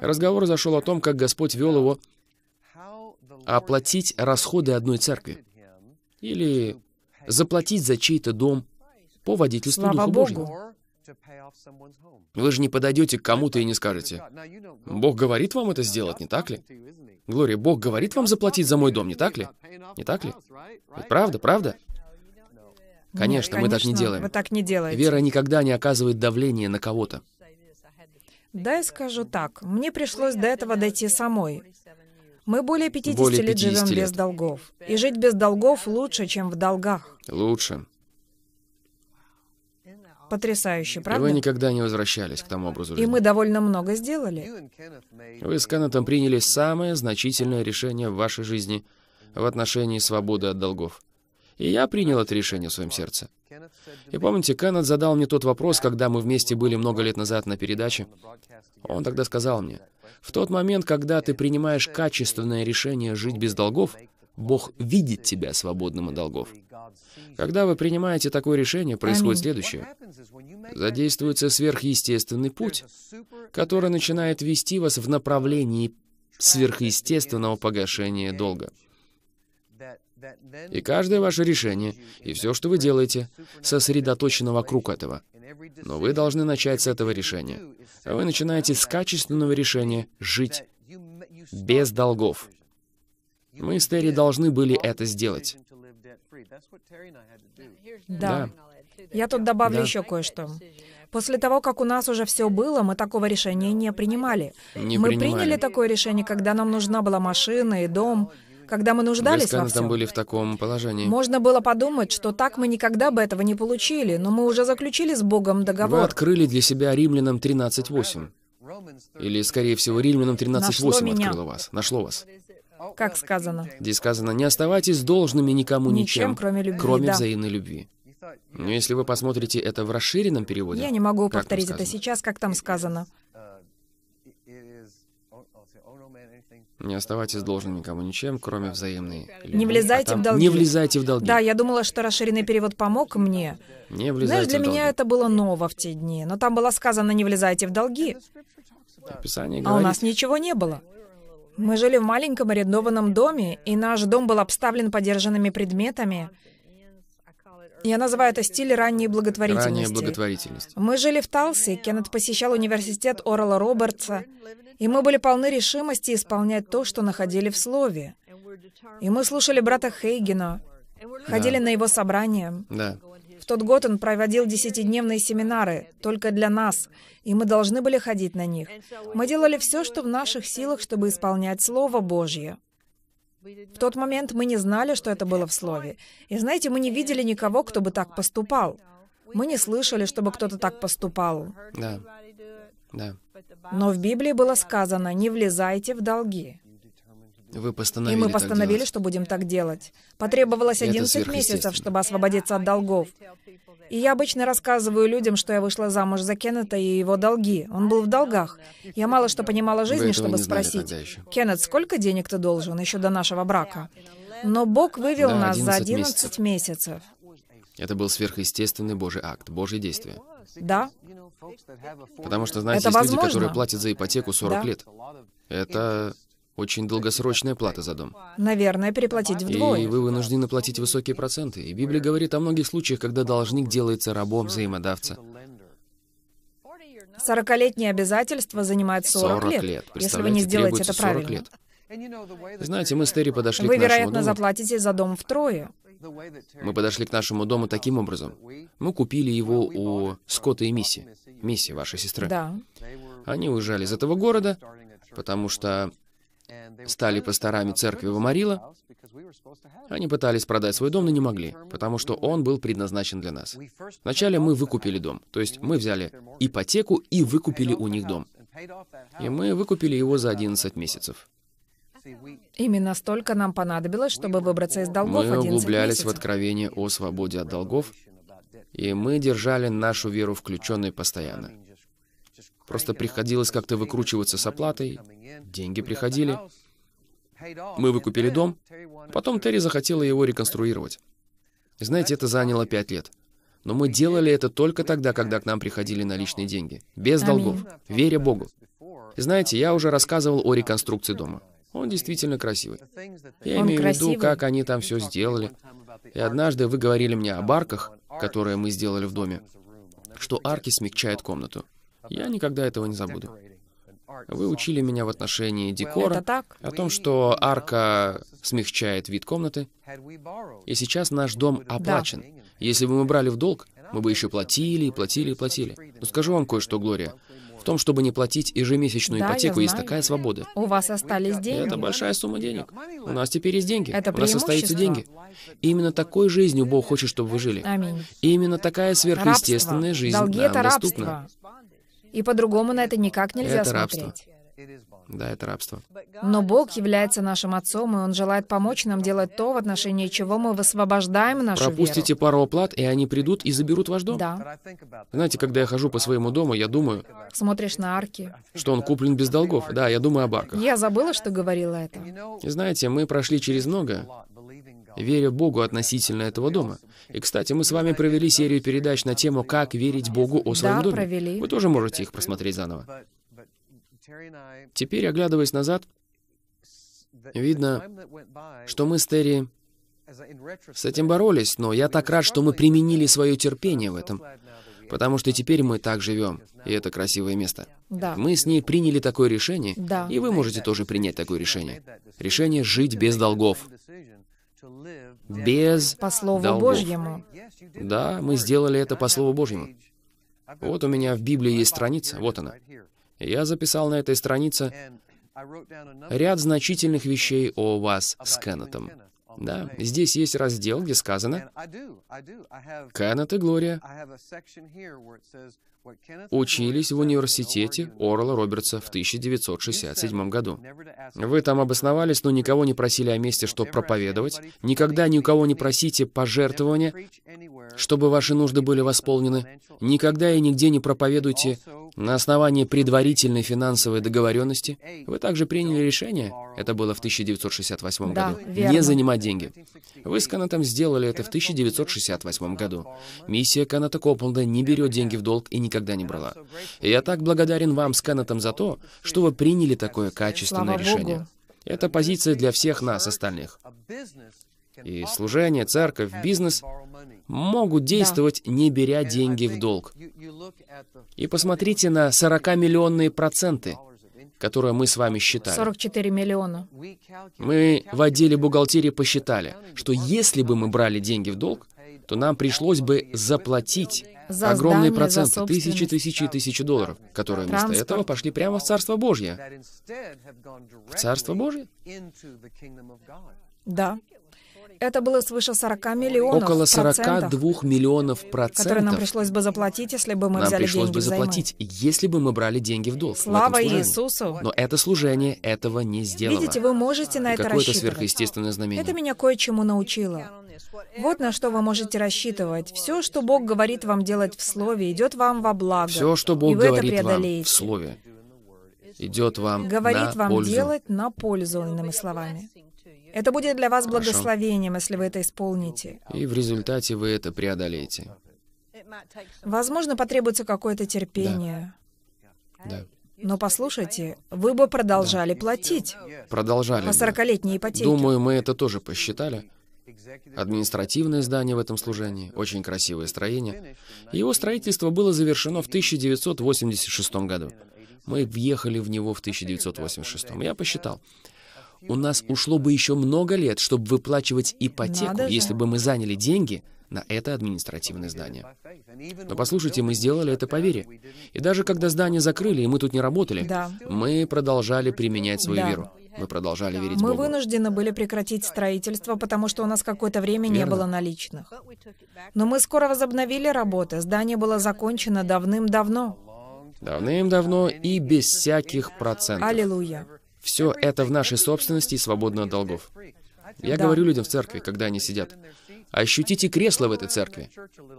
Разговор зашел о том, как Господь вел его оплатить расходы одной церкви. Или заплатить за чей-то дом по водительству Слава Духа Божьего. Вы же не подойдете к кому-то и не скажете, «Бог говорит вам это сделать, не так ли?» Глория, Бог говорит вам заплатить за мой дом, не так ли? Не так ли? Ведь правда, правда? Конечно, Конечно, мы так не делаем. Вы так не делаете. Вера никогда не оказывает давление на кого-то. Да, я скажу так. Мне пришлось до этого дойти самой. Мы более 50 более 50 лет живем лет. без долгов. И жить без долгов лучше, чем в долгах. Лучше. Потрясающе, правда? И вы никогда не возвращались к тому образу жизни. И мы довольно много сделали. Вы с Кеннетом приняли самое значительное решение в вашей жизни в отношении свободы от долгов. И я принял это решение в своем сердце. И помните, Кеннет задал мне тот вопрос, когда мы вместе были много лет назад на передаче. Он тогда сказал мне, «В тот момент, когда ты принимаешь качественное решение жить без долгов, Бог видит тебя свободным от долгов. Когда вы принимаете такое решение, происходит следующее. Задействуется сверхъестественный путь, который начинает вести вас в направлении сверхъестественного погашения долга. И каждое ваше решение, и все, что вы делаете, сосредоточено вокруг этого. Но вы должны начать с этого решения. А вы начинаете с качественного решения жить без долгов. Мы с Терри должны были это сделать. Да. Я тут добавлю да. еще кое-что. После того, как у нас уже все было, мы такого решения не принимали. Не мы принимали. приняли такое решение, когда нам нужна была машина и дом, когда мы нуждались во всем. там были в таком положении. Можно было подумать, что так мы никогда бы этого не получили, но мы уже заключили с Богом договор. Вы открыли для себя Римлянам 13.8. Или, скорее всего, Римлянам 13.8 открыло вас, нашло вас. Как сказано? Здесь сказано, не оставайтесь должными никому ничем, ничем кроме любви. Кроме да. взаимной любви. Но если вы посмотрите это в расширенном переводе... Я не могу повторить это сейчас, как там сказано. Не оставайтесь должным никому ничем, кроме взаимной любви. Не а влезайте а там, в долги. Не влезайте в долги. Да, я думала, что расширенный перевод помог мне. Не влезайте Знаешь, для в долги. меня это было ново в те дни, но там было сказано «не влезайте в долги». Писание говорит... А у нас ничего не было. Мы жили в маленьком арендованном доме, и наш дом был обставлен подержанными предметами. Я называю это стиль ранней благотворительности. Ранняя благотворительность. Мы жили в Талсе, Кеннет посещал университет Орла Робертса, и мы были полны решимости исполнять то, что находили в слове. И мы слушали брата Хейгена, ходили да. на его собрания. Да тот год он проводил десятидневные семинары только для нас, и мы должны были ходить на них. Мы делали все, что в наших силах, чтобы исполнять Слово Божье. В тот момент мы не знали, что это было в Слове. И знаете, мы не видели никого, кто бы так поступал. Мы не слышали, чтобы кто-то так поступал. Да. Да. Но в Библии было сказано, не влезайте в долги. Вы постановили И мы постановили, что будем так делать. Потребовалось 11 месяцев, чтобы освободиться от долгов. И я обычно рассказываю людям, что я вышла замуж за Кеннета и его долги. Он был в долгах. Я мало что понимала жизни, чтобы спросить, «Кеннет, сколько денег ты должен еще до нашего брака?» Но Бог вывел да, нас за 11 месяцев. месяцев. Это был сверхъестественный Божий акт, Божье действие. Да. Потому что, знаете, это есть возможно. люди, которые платят за ипотеку 40 да. лет. Это очень долгосрочная плата за дом. Наверное, переплатить вдвое. И вы вынуждены платить высокие проценты. И Библия говорит о многих случаях, когда должник делается рабом взаимодавца. 40-летние обязательства занимают 40, 40 лет, лет если вы не сделаете это правильно. Лет. Знаете, мы с Терри подошли Вы, к нашему Вы вероятно, заплатите за дом втрое. Мы подошли к нашему дому таким образом. Мы купили его у Скотта и Мисси. Мисси, вашей сестры. Да. Они уезжали из этого города, потому что стали пасторами церкви в Вамарила, они пытались продать свой дом, но не могли, потому что он был предназначен для нас. Вначале мы выкупили дом, то есть мы взяли ипотеку и выкупили у них дом. И мы выкупили его за 11 месяцев. Именно столько нам понадобилось, чтобы выбраться из долгов. Мы углублялись месяцев. в откровение о свободе от долгов, и мы держали нашу веру включенной постоянно. Просто приходилось как-то выкручиваться с оплатой. Деньги приходили. Мы выкупили дом. Потом Терри захотела его реконструировать. знаете, это заняло пять лет. Но мы делали это только тогда, когда к нам приходили наличные деньги. Без долгов. Веря Богу. знаете, я уже рассказывал о реконструкции дома. Он действительно красивый. Я Он имею в виду, как они там все сделали. И однажды вы говорили мне об арках, которые мы сделали в доме, что арки смягчают комнату. Я никогда этого не забуду. Вы учили меня в отношении декора, Это так? о том, что арка смягчает вид комнаты. И сейчас наш дом оплачен. Да. Если бы мы брали в долг, мы бы еще платили, платили, платили. Но скажу вам кое-что, Глория. В том, чтобы не платить ежемесячную да, ипотеку, есть такая свобода. У вас остались деньги. Это большая сумма денег. У нас теперь есть деньги. Это У нас остаются деньги. И Именно такой жизнью Бог хочет, чтобы вы жили. Аминь. Именно такая сверхъестественная рабство. жизнь Долги нам это доступна. Рабство. И по-другому на это никак нельзя это смотреть. Да, это рабство. Но Бог является нашим Отцом, и Он желает помочь нам делать то, в отношении чего мы высвобождаем нашу Пропустите веру. пару оплат, и они придут и заберут ваш дом? Да. Знаете, когда я хожу по своему дому, я думаю... Смотришь на арки. Что он куплен без долгов. Да, я думаю об арках. Я забыла, что говорила это. И знаете, мы прошли через много, веря Богу относительно этого дома. И, кстати, мы с вами провели серию передач на тему «Как верить Богу о своем да, доме». провели. Вы тоже можете их просмотреть заново. Теперь, оглядываясь назад, видно, что мы с Терри с этим боролись, но я так рад, что мы применили свое терпение в этом, потому что теперь мы так живем, и это красивое место. Да. Мы с ней приняли такое решение, да. и вы можете тоже принять такое решение. Решение жить без долгов без По Слову долгов. Божьему. Да, мы сделали это по Слову Божьему. Вот у меня в Библии есть страница, вот она. Я записал на этой странице ряд значительных вещей о вас с Кеннетом. Да, здесь есть раздел, где сказано «Кеннет и Глория» учились в университете Орла Робертса в 1967 году. Вы там обосновались, но никого не просили о месте, чтобы проповедовать. Никогда ни у кого не просите пожертвования, чтобы ваши нужды были восполнены. Никогда и нигде не проповедуйте на основании предварительной финансовой договоренности вы также приняли решение, это было в 1968 да, году, верно. не занимать деньги. Вы с Канатом сделали это в 1968 году. Миссия Каната Копланда не берет деньги в долг и никогда не брала. я так благодарен вам с Канатом за то, что вы приняли такое качественное Слава решение. Богу. Это позиция для всех нас, остальных. И служение, церковь, бизнес могут действовать, не беря деньги в долг. И посмотрите на 40-миллионные проценты, которые мы с вами считали. 44 миллиона. Мы в отделе бухгалтерии посчитали, что если бы мы брали деньги в долг, то нам пришлось бы заплатить за огромные здание, проценты, за тысячи, тысячи и тысячи долларов, которые Транспорт. вместо этого пошли прямо в Царство Божье. В Царство Божье? Да. Это было свыше 40 миллионов Около 42 миллионов процентов. Которые нам пришлось бы заплатить, если бы мы нам взяли пришлось деньги бы заплатить, если бы мы брали деньги в долг. Слава в Иисусу! Но это служение этого не сделало. Видите, вы можете на И это какое рассчитывать. Какое-то сверхъестественное знамение. Это меня кое-чему научило. Вот на что вы можете рассчитывать. Все, что Бог говорит вам делать в Слове, идет вам во благо. Все, что Бог говорит вам в Слове, идет вам говорит на вам пользу. делать на пользу, иными словами. Это будет для вас благословением, если вы это исполните. И в результате вы это преодолеете. Возможно, потребуется какое-то терпение. Да. да. Но послушайте, вы бы продолжали да. платить. Продолжали. По 40-летней ипотеке. Думаю, мы это тоже посчитали. Административное здание в этом служении, очень красивое строение. Его строительство было завершено в 1986 году. Мы въехали в него в 1986. Я посчитал у нас ушло бы еще много лет, чтобы выплачивать ипотеку, если бы мы заняли деньги на это административное здание. Но послушайте, мы сделали это по вере. И даже когда здание закрыли, и мы тут не работали, да. мы продолжали применять свою да. веру. Мы продолжали верить Мы Богу. вынуждены были прекратить строительство, потому что у нас какое-то время Верно. не было наличных. Но мы скоро возобновили работы. Здание было закончено давным-давно. Давным-давно и без всяких процентов. Аллилуйя. Все это в нашей собственности и свободно от долгов. Я да. говорю людям в церкви, когда они сидят, ощутите кресло в этой церкви.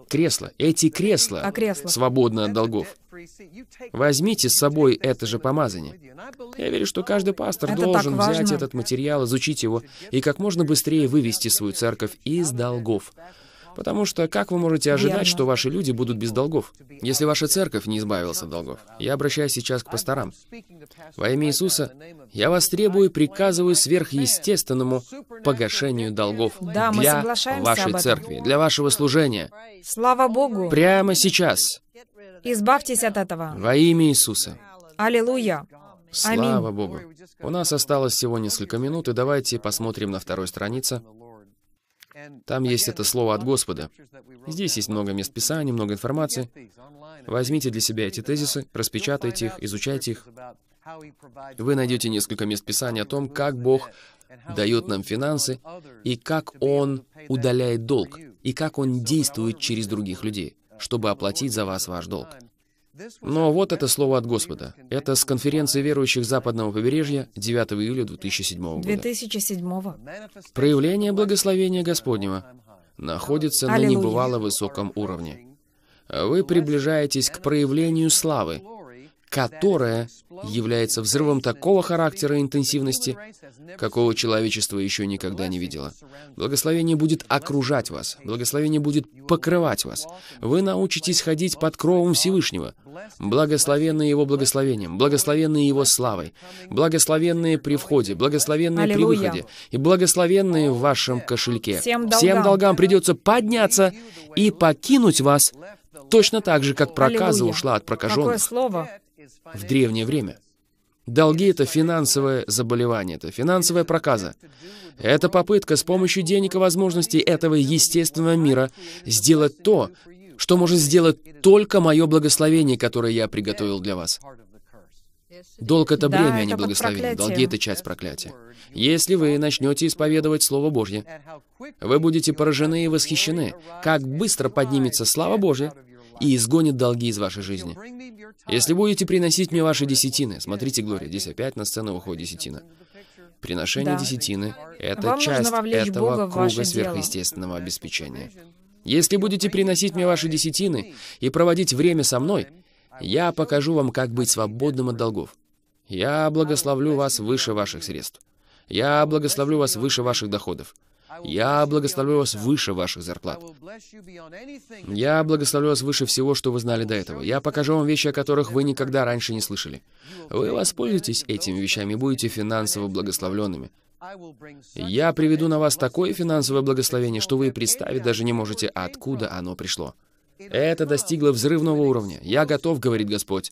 Кресло. Эти кресла а кресло. свободны от долгов. Возьмите с собой это же помазание. Я верю, что каждый пастор это должен взять этот материал, изучить его и как можно быстрее вывести свою церковь из долгов. Потому что как вы можете ожидать, что ваши люди будут без долгов, если ваша церковь не избавилась от долгов? Я обращаюсь сейчас к пасторам. Во имя Иисуса, я вас требую и приказываю сверхъестественному погашению долгов да, для вашей церкви, для вашего служения. Слава Богу! Прямо сейчас! Избавьтесь от этого! Во имя Иисуса! Аллилуйя! Слава Аминь. Богу! У нас осталось всего несколько минут, и давайте посмотрим на второй странице. Там есть это слово от Господа. Здесь есть много мест Писания, много информации. Возьмите для себя эти тезисы, распечатайте их, изучайте их. Вы найдете несколько мест Писания о том, как Бог дает нам финансы, и как Он удаляет долг, и как Он действует через других людей, uh, чтобы оплатить за вас ваш долг. Но вот это слово от Господа. Это с конференции верующих западного побережья 9 июля 2007 года. 2007. Проявление благословения Господнего находится Аллилуйя. на небывало высоком уровне. Вы приближаетесь к проявлению славы, которое является взрывом такого характера и интенсивности, какого человечество еще никогда не видело. Благословение будет окружать вас, благословение будет покрывать вас. Вы научитесь ходить под кровом Всевышнего, благословенные Его благословением, благословенные Его славой, благословенные при входе, благословенные Аллилуйя. при выходе и благословенные в вашем кошельке. Всем долгам. Всем долгам придется подняться и покинуть вас точно так же, как проказа Аллилуйя. ушла от прокаженных. Какое слово? в древнее время. Долги — это финансовое заболевание, это финансовая проказа. Это попытка с помощью денег и возможностей этого естественного мира сделать то, что может сделать только мое благословение, которое я приготовил для вас. Долг — это бремя, а не благословение. Долги — это часть проклятия. Если вы начнете исповедовать Слово Божье, вы будете поражены и восхищены, как быстро поднимется слава Божья и изгонит долги из вашей жизни. Если будете приносить мне ваши десятины, смотрите, Глория, здесь опять на сцену выходит десятина. Приношение да. десятины — это Вам часть этого Бога круга сверхъестественного дело. обеспечения. Если будете приносить мне ваши десятины и проводить время со мной, я покажу вам, как быть свободным от долгов. Я благословлю вас выше ваших средств. Я благословлю вас выше ваших доходов. Я благословлю вас выше ваших зарплат. Я благословлю вас выше всего, что вы знали до этого. Я покажу вам вещи, о которых вы никогда раньше не слышали. Вы воспользуетесь этими вещами и будете финансово благословленными. Я приведу на вас такое финансовое благословение, что вы представить даже не можете, откуда оно пришло. Это достигло взрывного уровня. Я готов, говорит Господь.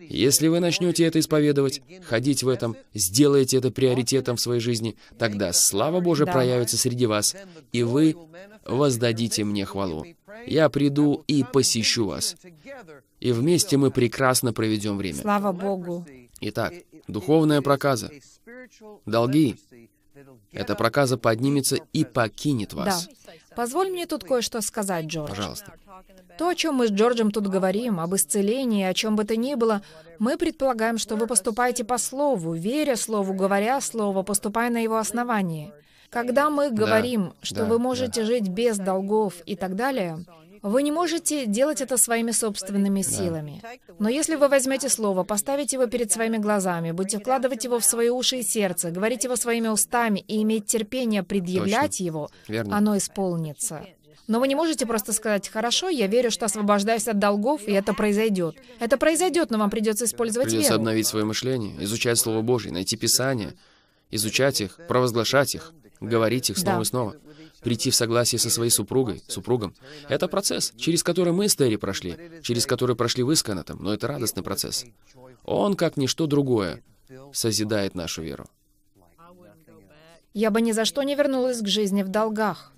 Если вы начнете это исповедовать, ходить в этом, сделаете это приоритетом в своей жизни, тогда слава Божия проявится среди вас, и вы воздадите мне хвалу. Я приду и посещу вас. И вместе мы прекрасно проведем время. Слава Богу. Итак, духовная проказа, долги, эта проказа поднимется и покинет вас. Да. Позволь мне тут кое-что сказать, Джордж. Пожалуйста. То, о чем мы с Джорджем тут говорим, об исцелении, о чем бы то ни было, мы предполагаем, что вы поступаете по слову, веря слову, говоря слово, поступая на его основании. Когда мы говорим, да, что да, вы можете да. жить без долгов и так далее, вы не можете делать это своими собственными силами. Но если вы возьмете слово, поставите его перед своими глазами, будете вкладывать его в свои уши и сердце, говорить его своими устами и иметь терпение предъявлять Точно. его, Верно. оно исполнится. Но вы не можете просто сказать, хорошо, я верю, что освобождаюсь от долгов, и это произойдет. Это произойдет, но вам придется использовать придется веру. обновить свое мышление, изучать Слово Божье, найти Писание, изучать их, провозглашать их, говорить их снова да. и снова. Прийти в согласие со своей супругой, супругом — это процесс, через который мы с Терри прошли, через который прошли вы с Канатом, но это радостный процесс. Он, как ничто другое, созидает нашу веру. Я бы ни за что не вернулась к жизни в долгах.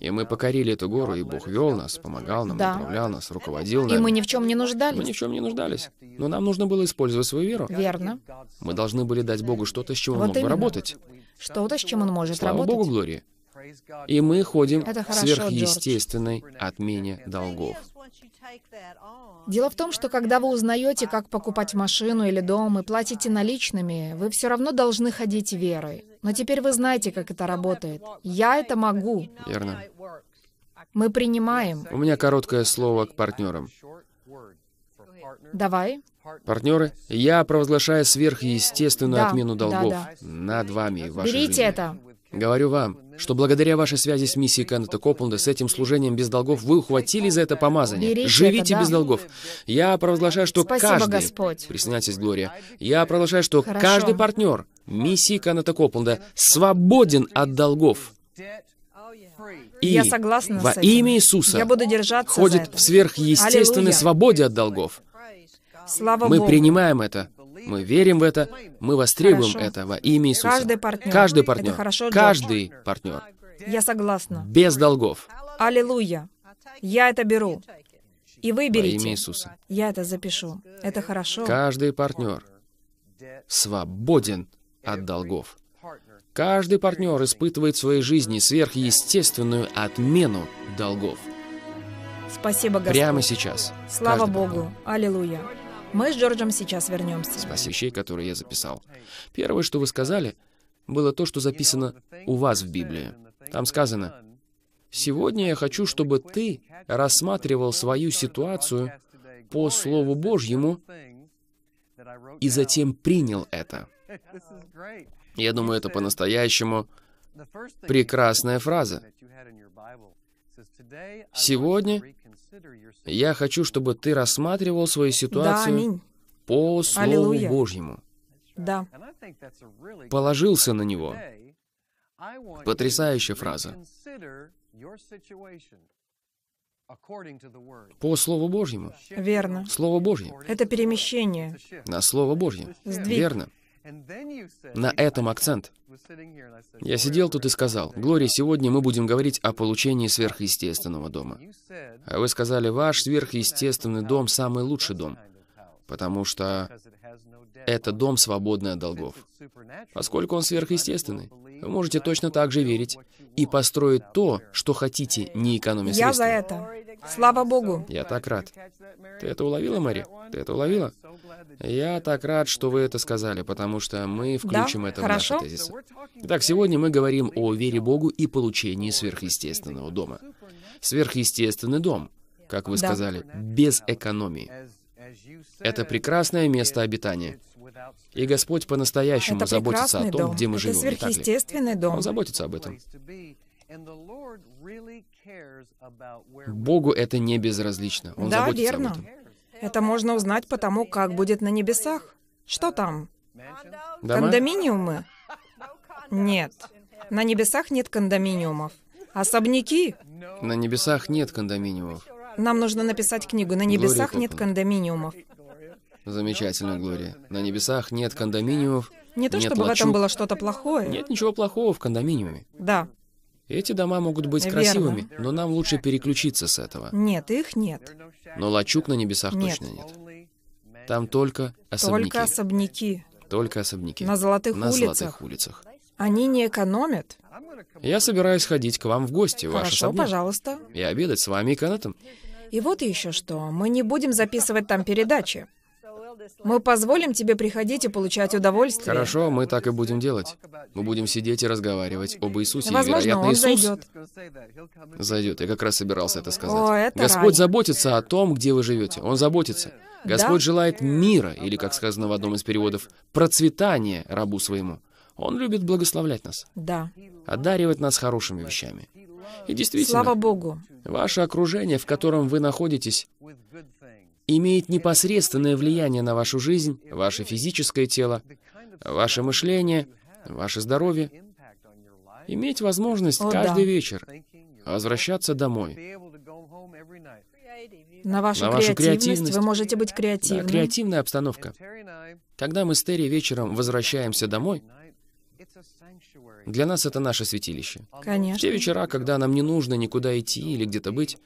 И мы покорили эту гору, и Бог вел нас, помогал нам, да. направлял нас, руководил нами. И мы ни в чем не нуждались. Мы ни в чем не нуждались. Но нам нужно было использовать свою веру. Верно. Мы должны были дать Богу что-то, с чего вот он мог именно. бы работать что-то, с чем он может Слава работать. Богу, Глория. И мы ходим Это в сверхъестественной Джордж. отмене долгов. Дело в том, что когда вы узнаете, как покупать машину или дом и платите наличными, вы все равно должны ходить верой. Но теперь вы знаете, как это работает. Я это могу. Верно. Мы принимаем. У меня короткое слово к партнерам. Давай. Партнеры, я провозглашаю сверхъестественную да, отмену долгов да, да. над вами вашей Берите жизни. это. Говорю вам, что благодаря вашей связи с миссией Кеннета Копланда, с этим служением без долгов, вы ухватили за это помазание. Берите Живите это, да. без долгов. Я провозглашаю, что Спасибо, каждый... Господь. Присоединяйтесь, Глория. Я провозглашаю, что Хорошо. каждый партнер миссии Кеннета Копланда свободен от долгов. И Я согласна во с этим. имя Иисуса Я буду держаться ходит в сверхъестественной Аллилуйя. свободе от долгов. Слава мы принимаем это. Мы верим в это. Мы востребуем Хорошо. это во имя Иисуса. Каждый партнер. Каждый партнер. Это хорошо, Каждый партнер. Я согласна. Без долгов. Аллилуйя. Я это беру. И вы берите. Во имя Иисуса. Я это запишу. Это хорошо. Каждый партнер свободен от долгов. Каждый партнер испытывает в своей жизни сверхъестественную отмену долгов. Спасибо, Господь. Прямо сейчас. Слава Каждый Богу. Партнер. Аллилуйя. Мы с Джорджем сейчас вернемся. Спас вещей, которые я записал. Первое, что вы сказали, было то, что записано у вас в Библии. Там сказано, «Сегодня я хочу, чтобы ты рассматривал свою ситуацию по Слову Божьему и затем принял это». Я думаю, это по-настоящему прекрасная фраза. Сегодня я хочу, чтобы ты рассматривал свою ситуацию да, по Слову Аллилуйя. Божьему. Да. Положился на него. Потрясающая фраза. По Слову Божьему. Верно. Слово Божье. Это перемещение. На Слово Божье. Сдвиг. Верно. На этом акцент. Я сидел тут и сказал, «Глория, сегодня мы будем говорить о получении сверхъестественного дома». А вы сказали, «Ваш сверхъестественный дом – самый лучший дом». Потому что это дом, свободный от долгов. Поскольку он сверхъестественный, вы можете точно так же верить и построить то, что хотите, не экономя средств. Я за это. Слава Богу. Я так рад. Ты это уловила, Мэри? Ты это уловила? Я так рад, что вы это сказали, потому что мы включим да? это Хорошо? в наши тезисы. Итак, сегодня мы говорим о вере Богу и получении сверхъестественного дома. Сверхъестественный дом, как вы да. сказали, без экономии. Это прекрасное место обитания. И Господь по-настоящему заботится о том, дом. где мы это живем. Это сверхъестественный дом. Он заботится об этом. Богу это не безразлично. Он да, заботится верно. об этом. Это можно узнать по тому, как будет на небесах. Что там? Дома? Кондоминиумы? Нет. На небесах нет кондоминиумов. Особняки? На небесах нет кондоминиумов. Нам нужно написать книгу «На небесах нет кондоминиумов». Замечательно, Глория. На небесах нет кондоминиумов, Не то, нет чтобы в этом было что-то плохое. Нет ничего плохого в кондоминиуме. Да. Эти дома могут быть Верно. красивыми, но нам лучше переключиться с этого. Нет, их нет. Но лачуг на небесах Нет. точно нет. Там только особняки. Только особняки. Только особняки. На золотых На улицах. золотых улицах. Они не экономят. Я собираюсь ходить к вам в гости, в ваш Хорошо, пожалуйста. и обедать с вами и Канатом. И вот еще что. Мы не будем записывать там передачи. Мы позволим тебе приходить и получать удовольствие. Хорошо, мы так и будем делать. Мы будем сидеть и разговаривать об Иисусе. Возможно, и, вероятно, он Иисус... зайдет. Зайдет. Я как раз собирался это сказать. О, это Господь рай. заботится о том, где вы живете. Он заботится. Господь да? желает мира, или, как сказано в одном из переводов, процветания рабу своему. Он любит благословлять нас. Да. Одаривать нас хорошими вещами. И действительно, Слава Богу. ваше окружение, в котором вы находитесь, имеет непосредственное влияние на вашу жизнь, ваше физическое тело, ваше мышление, ваше здоровье. Иметь возможность каждый вечер возвращаться домой. На вашу, на вашу креативность, креативность вы можете быть креативным. Да, креативная обстановка. Когда мы с Терри вечером возвращаемся домой, для нас это наше святилище. Конечно. В те вечера, когда нам не нужно никуда идти или где-то быть,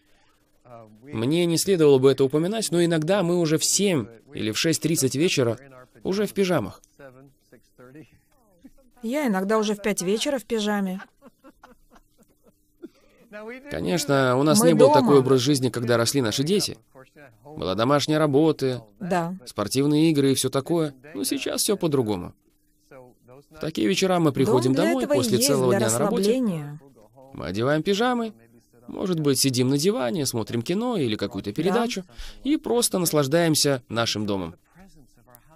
мне не следовало бы это упоминать, но иногда мы уже в 7 или в 6.30 вечера уже в пижамах. Я иногда уже в 5 вечера в пижаме. Конечно, у нас мы не дома. был такой образ жизни, когда росли наши дети. Была домашняя работа, да. спортивные игры и все такое. Но сейчас все по-другому. В такие вечера мы приходим Дом домой после целого дня на работе. Мы одеваем пижамы, может быть, сидим на диване, смотрим кино или какую-то передачу и просто наслаждаемся нашим домом.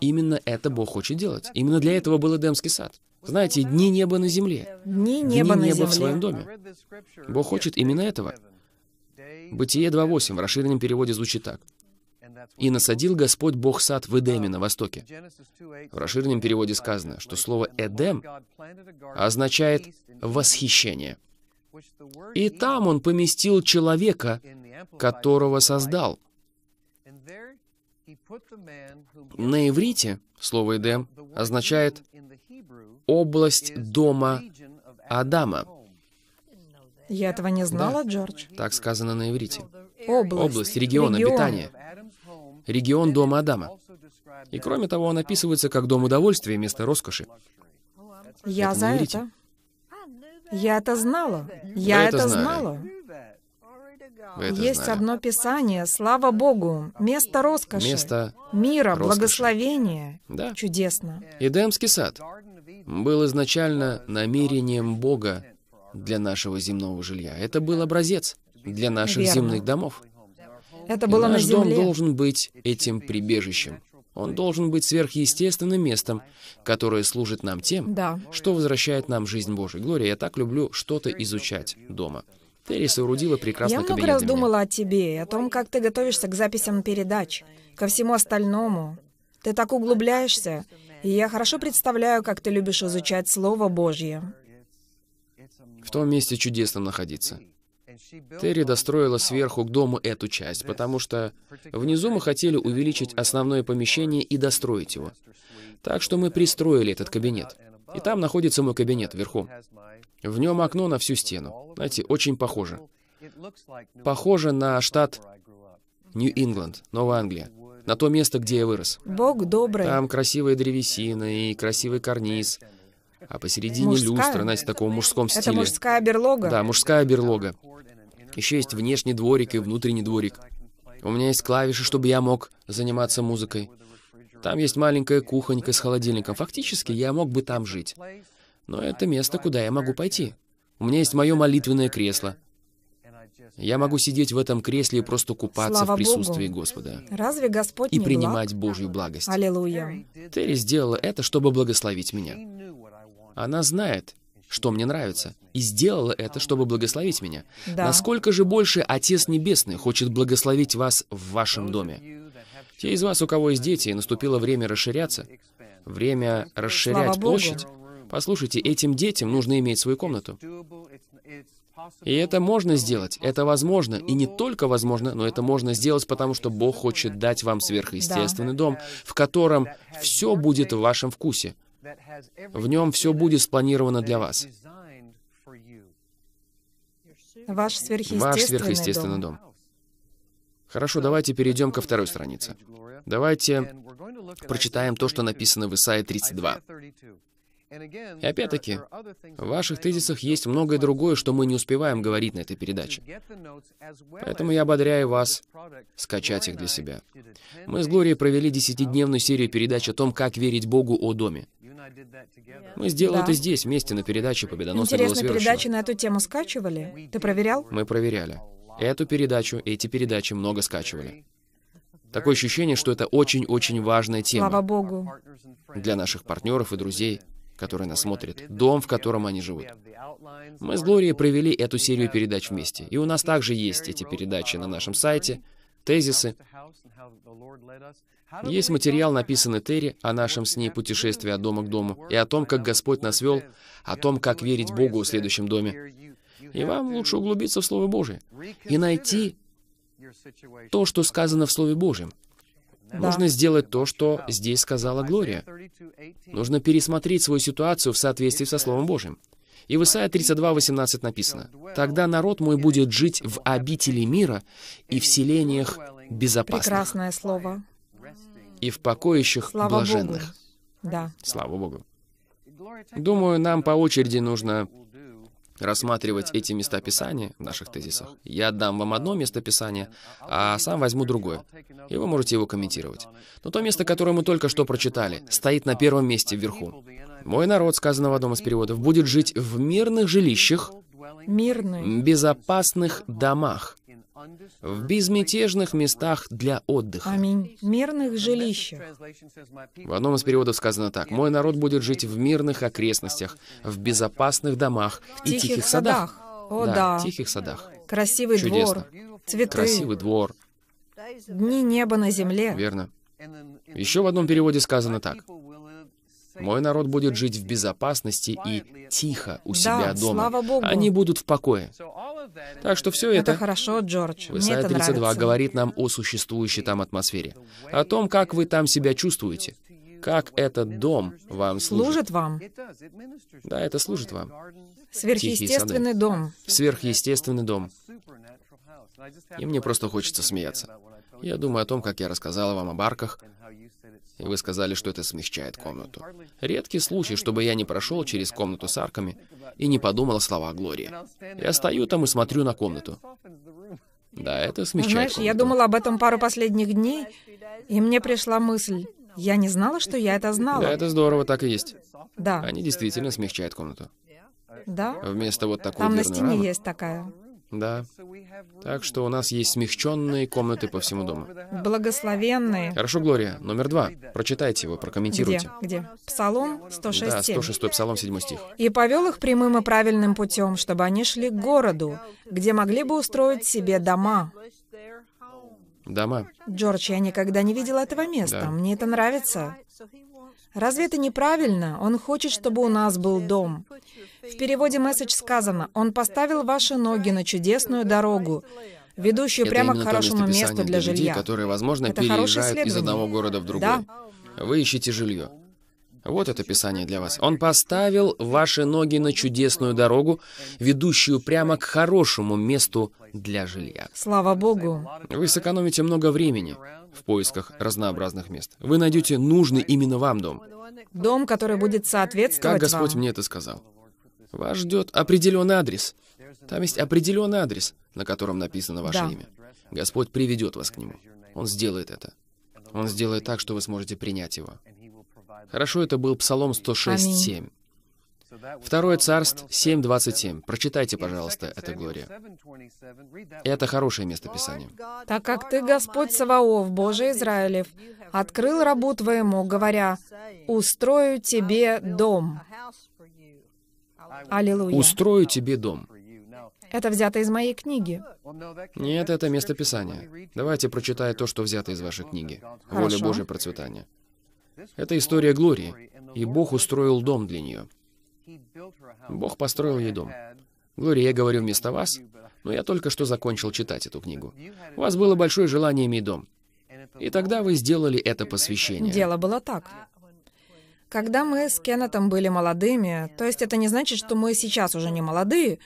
Именно это Бог хочет делать. Именно для этого был Эдемский сад. Знаете, дни неба на земле. Дни неба, дни на неба земле. в своем доме. Бог хочет именно этого. Бытие 2.8 в расширенном переводе звучит так. «И насадил Господь Бог сад в Эдеме на востоке». В расширенном переводе сказано, что слово «Эдем» означает «восхищение». И там он поместил человека, которого создал. На иврите слово «Эдем» означает «область дома Адама». Я этого не знала, да. Джордж. Так сказано на иврите. Область. Область, регион, регион обитания. Регион дома Адама. И кроме того, он описывается как дом удовольствия, место роскоши. Я это за это. Я это знала. Я Вы это, это знала. Вы это Есть знали. одно Писание, слава Богу, место роскоши, место мира, роскоши. благословения. Да. Чудесно. Эдемский сад был изначально намерением Бога для нашего земного жилья. Это был образец для наших Верно. земных домов. Это И наш на земле. дом должен быть этим прибежищем. Он должен быть сверхъестественным местом, которое служит нам тем, да. что возвращает нам жизнь Божию. Глория, я так люблю что-то изучать дома. Терри соорудила прекрасный Я много раз думала о тебе и о том, как ты готовишься к записям передач, ко всему остальному. Ты так углубляешься, и я хорошо представляю, как ты любишь изучать Слово Божье. В том месте чудесно находиться. Терри достроила сверху к дому эту часть, потому что внизу мы хотели увеличить основное помещение и достроить его. Так что мы пристроили этот кабинет. И там находится мой кабинет вверху. В нем окно на всю стену. Знаете, очень похоже. Похоже на штат Нью-Ингланд, Новая Англия. На то место, где я вырос. Бог добрый. Там красивая древесина и красивый карниз а посередине мужская. люстра, знаете, такого мужском стиле. Это мужская берлога? Да, мужская берлога. Еще есть внешний дворик и внутренний дворик. У меня есть клавиши, чтобы я мог заниматься музыкой. Там есть маленькая кухонька с холодильником. Фактически, я мог бы там жить. Но это место, куда я могу пойти. У меня есть мое молитвенное кресло. Я могу сидеть в этом кресле и просто купаться Слава в присутствии Богу. Господа. Разве Господь и не принимать благ? Божью благость. Аллилуйя. Терри сделала это, чтобы благословить меня. Она знает, что мне нравится, и сделала это, чтобы благословить меня. Да. Насколько же больше Отец Небесный хочет благословить вас в вашем доме? Те из вас, у кого есть дети, и наступило время расширяться, время расширять площадь, послушайте, этим детям нужно иметь свою комнату. И это можно сделать, это возможно, и не только возможно, но это можно сделать, потому что Бог хочет дать вам сверхъестественный да. дом, в котором все будет в вашем вкусе. В нем все будет спланировано для вас. Ваш сверхъестественный, Ваш сверхъестественный дом. дом. Хорошо, давайте перейдем ко второй странице. Давайте прочитаем то, что написано в Исаии 32. И опять-таки, в ваших тезисах есть многое другое, что мы не успеваем говорить на этой передаче. Поэтому я ободряю вас скачать их для себя. Мы с Глорией провели десятидневную серию передач о том, как верить Богу о доме. Мы сделали да. это здесь, вместе на передаче «Победоносный Интересно, голос верующего». передачи на эту тему скачивали? Ты проверял? Мы проверяли. Эту передачу, эти передачи много скачивали. Такое ощущение, что это очень-очень важная тема. Слава Богу. Для наших партнеров и друзей, которые нас смотрят, дом, в котором они живут. Мы с Глорией провели эту серию передач вместе, и у нас также есть эти передачи на нашем сайте, тезисы. Есть материал, написанный Терри, о нашем с ней путешествии от дома к дому, и о том, как Господь нас вел, о том, как верить Богу в следующем доме. И вам лучше углубиться в Слово Божие и найти то, что сказано в Слове Божьем. Да. Нужно сделать то, что здесь сказала Глория. Нужно пересмотреть свою ситуацию в соответствии со Словом Божьим. И в Исайя 32, 18 написано, «Тогда народ мой будет жить в обители мира и в селениях безопасных». Прекрасное слово и в покоящих Слава блаженных. Богу. Да. Слава Богу. Думаю, нам по очереди нужно рассматривать эти места Писания в наших тезисах. Я дам вам одно место Писания, а сам возьму другое. И вы можете его комментировать. Но то место, которое мы только что прочитали, стоит на первом месте вверху. «Мой народ», сказано в одном из переводов, «будет жить в мирных жилищах, мирных. безопасных домах, в безмятежных местах для отдыха. Аминь. Мирных жилищах. В одном из переводов сказано так. «Мой народ будет жить в мирных окрестностях, в безопасных домах и тихих, тихих садах». О, да, да. тихих садах. Красивый Чудесно. двор. Цветы. Красивый двор. Дни неба на земле. Верно. Еще в одном переводе сказано так. Мой народ будет жить в безопасности и тихо у себя да, дома. Слава Богу. Они будут в покое. Так что все это... Это хорошо, Джордж. Высая Мне 32 нравится. говорит нам о существующей там атмосфере, о том, как вы там себя чувствуете, как этот дом вам служит. Служит вам. Да, это служит вам. Сверхъестественный дом. Сверхъестественный дом. И мне просто хочется смеяться. Я думаю о том, как я рассказала вам об арках, и вы сказали, что это смягчает комнату. Редкий случай, чтобы я не прошел через комнату с арками и не подумал о словах Глории. Я стою там и смотрю на комнату. Да, это смягчает Знаешь, комнату. я думала об этом пару последних дней, и мне пришла мысль. Я не знала, что я это знала. Да, это здорово, так и есть. Да. Они действительно смягчают комнату. Да. Вместо вот такой Там на стене рамы. есть такая. Да. Так что у нас есть смягченные комнаты по всему дому. Благословенные. Хорошо, Глория. Номер два. Прочитайте его, прокомментируйте. Где? Где? Псалом 106. Да, 106 псалом, 7 стих. «И повел их прямым и правильным путем, чтобы они шли к городу, где могли бы устроить себе дома». Дома. Джордж, я никогда не видела этого места. Да. Мне это нравится. Разве это неправильно? Он хочет, чтобы у нас был дом. В переводе месседж сказано, «Он поставил ваши ноги на чудесную дорогу, ведущую прямо к хорошему месту для, для жилья». Людей, которые, возможно, это переезжают из одного города в другой. Да. Вы ищете жилье. Вот это писание для вас. Он поставил ваши ноги на чудесную дорогу, ведущую прямо к хорошему месту для жилья. Слава Богу. Вы сэкономите много времени в поисках разнообразных мест. Вы найдете нужный именно вам дом. Дом, который будет соответствовать Как Господь вам. мне это сказал. Вас ждет определенный адрес. Там есть определенный адрес, на котором написано ваше да. имя. Господь приведет вас к нему. Он сделает это. Он сделает так, что вы сможете принять его. Хорошо, это был Псалом 106.7. Второе царств 7.27. Прочитайте, пожалуйста, это, Глория. Это хорошее местописание. «Так как ты, Господь Саваоф, Божий Израилев, открыл рабу твоему, говоря, «Устрою тебе дом». Аллилуйя. Устрою тебе дом. Это взято из моей книги. Нет, это место писания. Давайте прочитай то, что взято из вашей книги. Воля Божия процветания. Это история Глории, и Бог устроил дом для нее. Бог построил ей дом. Глория, я говорю вместо вас, но я только что закончил читать эту книгу. У вас было большое желание иметь дом. И тогда вы сделали это посвящение. Дело было так. Когда мы с Кеннетом были молодыми, то есть это не значит, что мы сейчас уже не молодые,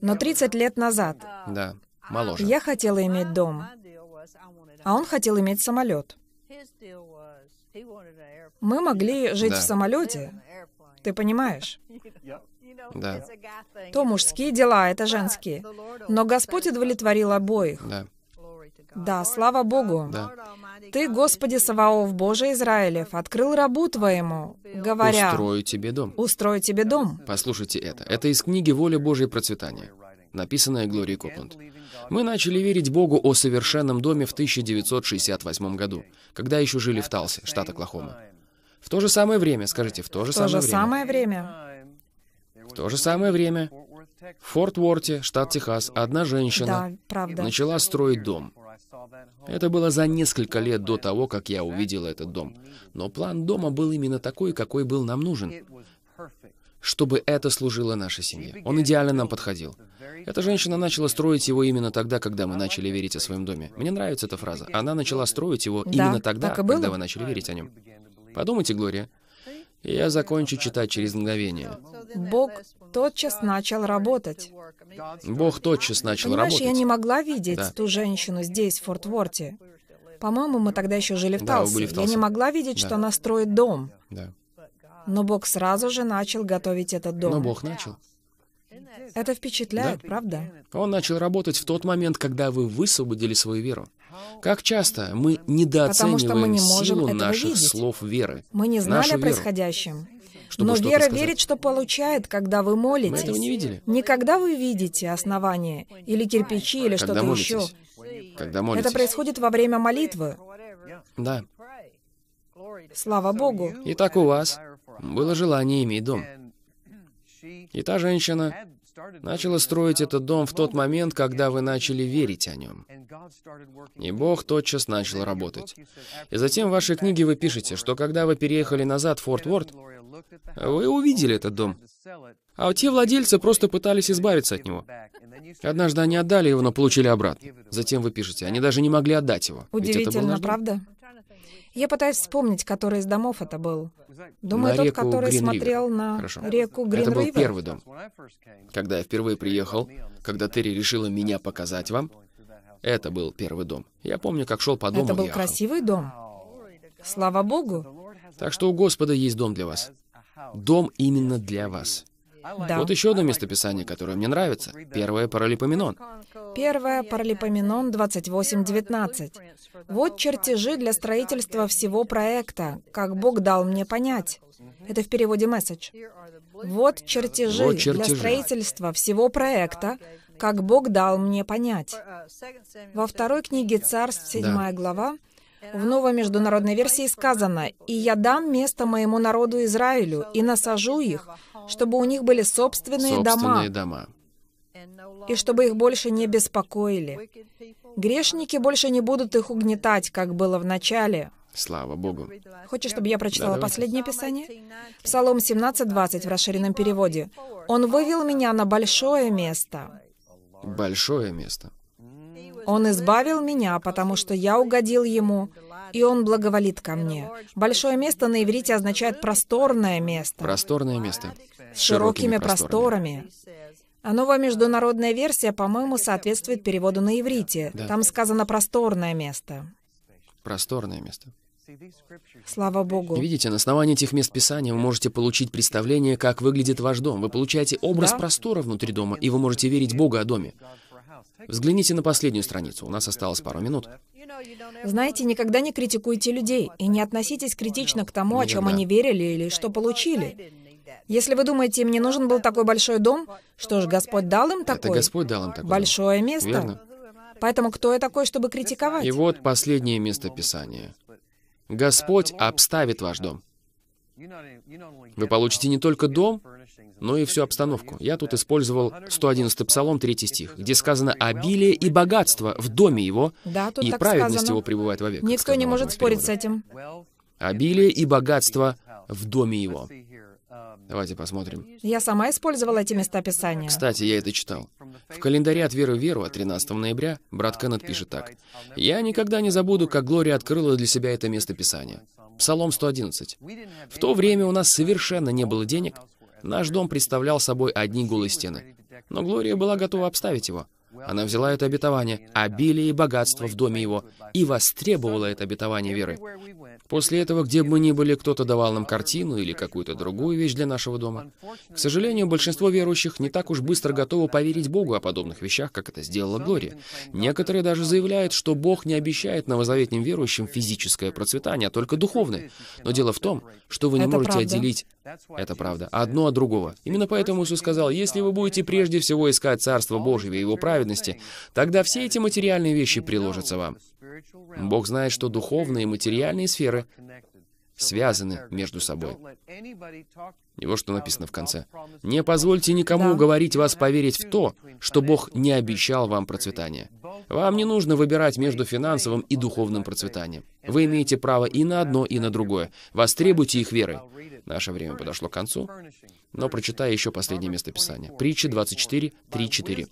но 30 лет назад. Да, моложе. Я хотела иметь дом, а он хотел иметь самолет. Мы могли жить да. в самолете, ты понимаешь? Да. То мужские дела, это женские. Но Господь удовлетворил обоих. Да. Да, слава Богу. Да. Ты, Господи Саваоф, Боже Израилев, открыл рабу твоему, говоря... Устрою тебе дом. Устрою тебе дом. Послушайте это. Это из книги «Воля Божьей процветания», написанная Глории Копланд. Мы начали верить Богу о совершенном доме в 1968 году, когда еще жили в Талсе, штат Оклахома. В то же самое время, скажите, в то же в самое время. То же самое время. В то же самое время в Форт Уорте, штат Техас, одна женщина да, начала строить дом. Это было за несколько лет до того, как я увидел этот дом. Но план дома был именно такой, какой был нам нужен, чтобы это служило нашей семье. Он идеально нам подходил. Эта женщина начала строить его именно тогда, когда мы начали верить о своем доме. Мне нравится эта фраза. Она начала строить его да, именно тогда, когда вы начали верить о нем. Подумайте, Глория. Я закончу читать через мгновение. Бог тотчас начал работать. Бог тотчас начал Понимаешь, работать. я не могла видеть да. ту женщину здесь, в Форт-Ворте. По-моему, мы тогда еще жили в Талсе. Да, были в Талсе. Я не могла видеть, да. что она строит дом. Да. Но Бог сразу же начал готовить этот дом. Но Бог начал. Это впечатляет, да. правда? Он начал работать в тот момент, когда вы высвободили свою веру. Как часто мы недооцениваем мы не силу наших видеть. слов веры. Мы не знали о происходящем. Веру чтобы Но что вера сказать. верит, что получает, когда вы молитесь. Мы этого не видели. Не когда вы видите основание, или кирпичи, или что-то еще. Когда молитесь. Это происходит во время молитвы. Да. Слава Богу. Итак, у вас было желание иметь дом. И та женщина начала строить этот дом в тот момент, когда вы начали верить о нем. И Бог тотчас начал работать. И затем в вашей книге вы пишете, что когда вы переехали назад в Форт Уорд, вы увидели этот дом. А те владельцы просто пытались избавиться от него. Однажды они отдали его, но получили обратно. Затем вы пишете, они даже не могли отдать его. Удивительно, правда? Я пытаюсь вспомнить, который из домов это был. Думаю, на тот, который Грин смотрел на Хорошо. реку грин Это был первый дом. Когда я впервые приехал, когда Терри решила меня показать вам, это был первый дом. Я помню, как шел по дому. Это был ехал. красивый дом. Слава Богу. Так что у Господа есть дом для вас дом именно для вас. Да. Вот еще одно местописание, которое мне нравится. Первое Паралипоменон. Первое Паралипоменон 28.19. Вот чертежи для строительства всего проекта, как Бог дал мне понять. Это в переводе месседж. Вот чертежи, вот чертежи для строительства всего проекта, как Бог дал мне понять. Во второй книге Царств, 7 да. глава, в новой международной версии сказано «И я дам место моему народу Израилю и насажу их, чтобы у них были собственные, собственные дома». дома и чтобы их больше не беспокоили. Грешники больше не будут их угнетать, как было в начале. Слава Богу. Хочешь, чтобы я прочитала да, последнее писание? Псалом 17.20 в расширенном переводе. «Он вывел меня на большое место». Большое место. Он избавил меня, потому что я угодил ему, и он благоволит ко мне. Большое место на иврите означает просторное место. Просторное место. С широкими, просторами. А новая международная версия, по-моему, соответствует переводу на иврите. Да. Там сказано «просторное место». Просторное место. Слава Богу. Видите, на основании этих мест Писания вы можете получить представление, как выглядит ваш дом. Вы получаете образ да? простора внутри дома, и вы можете верить Богу о доме. Взгляните на последнюю страницу, у нас осталось пару минут. Знаете, никогда не критикуйте людей и не относитесь критично к тому, никогда. о чем они верили или что получили. Если вы думаете, мне нужен был такой большой дом, что ж, Господь дал им такой. Это Господь дал им такой. Большое дом. место. Верно. Поэтому кто я такой, чтобы критиковать? И вот последнее место Писания. Господь обставит ваш дом. Вы получите не только дом, но ну и всю обстановку. Я тут использовал 111 Псалом, 3 стих, где сказано «обилие и богатство в доме его, да, и праведность сказано. его пребывает вовек». Никто не может спорить с этим. «Обилие и богатство в доме его». Давайте посмотрим. Я сама использовала эти места Писания. Кстати, я это читал. В календаре «От веры в веру» от 13 ноября брат Кеннет пишет так. «Я никогда не забуду, как Глория открыла для себя это место Писания. Псалом 111. В то время у нас совершенно не было денег, Наш дом представлял собой одни голые стены. Но Глория была готова обставить его. Она взяла это обетование, обилие и богатство в доме его, и востребовала это обетование веры. После этого, где бы мы ни были, кто-то давал нам картину или какую-то другую вещь для нашего дома. К сожалению, большинство верующих не так уж быстро готовы поверить Богу о подобных вещах, как это сделала Глория. Некоторые даже заявляют, что Бог не обещает новозаветным верующим физическое процветание, а только духовное. Но дело в том, что вы не это можете правда. отделить это правда, одно от другого. Именно поэтому Иисус сказал, если вы будете прежде всего искать Царство Божье и Его праведность, праведности, тогда все эти материальные вещи приложатся вам. Бог знает, что духовные и материальные сферы связаны между собой. И вот что написано в конце. «Не позвольте никому уговорить вас поверить в то, что Бог не обещал вам процветания. Вам не нужно выбирать между финансовым и духовным процветанием. Вы имеете право и на одно, и на другое. Востребуйте их верой. Наше время подошло к концу, но прочитаю еще последнее место Писания. Притча 24, 3, 4.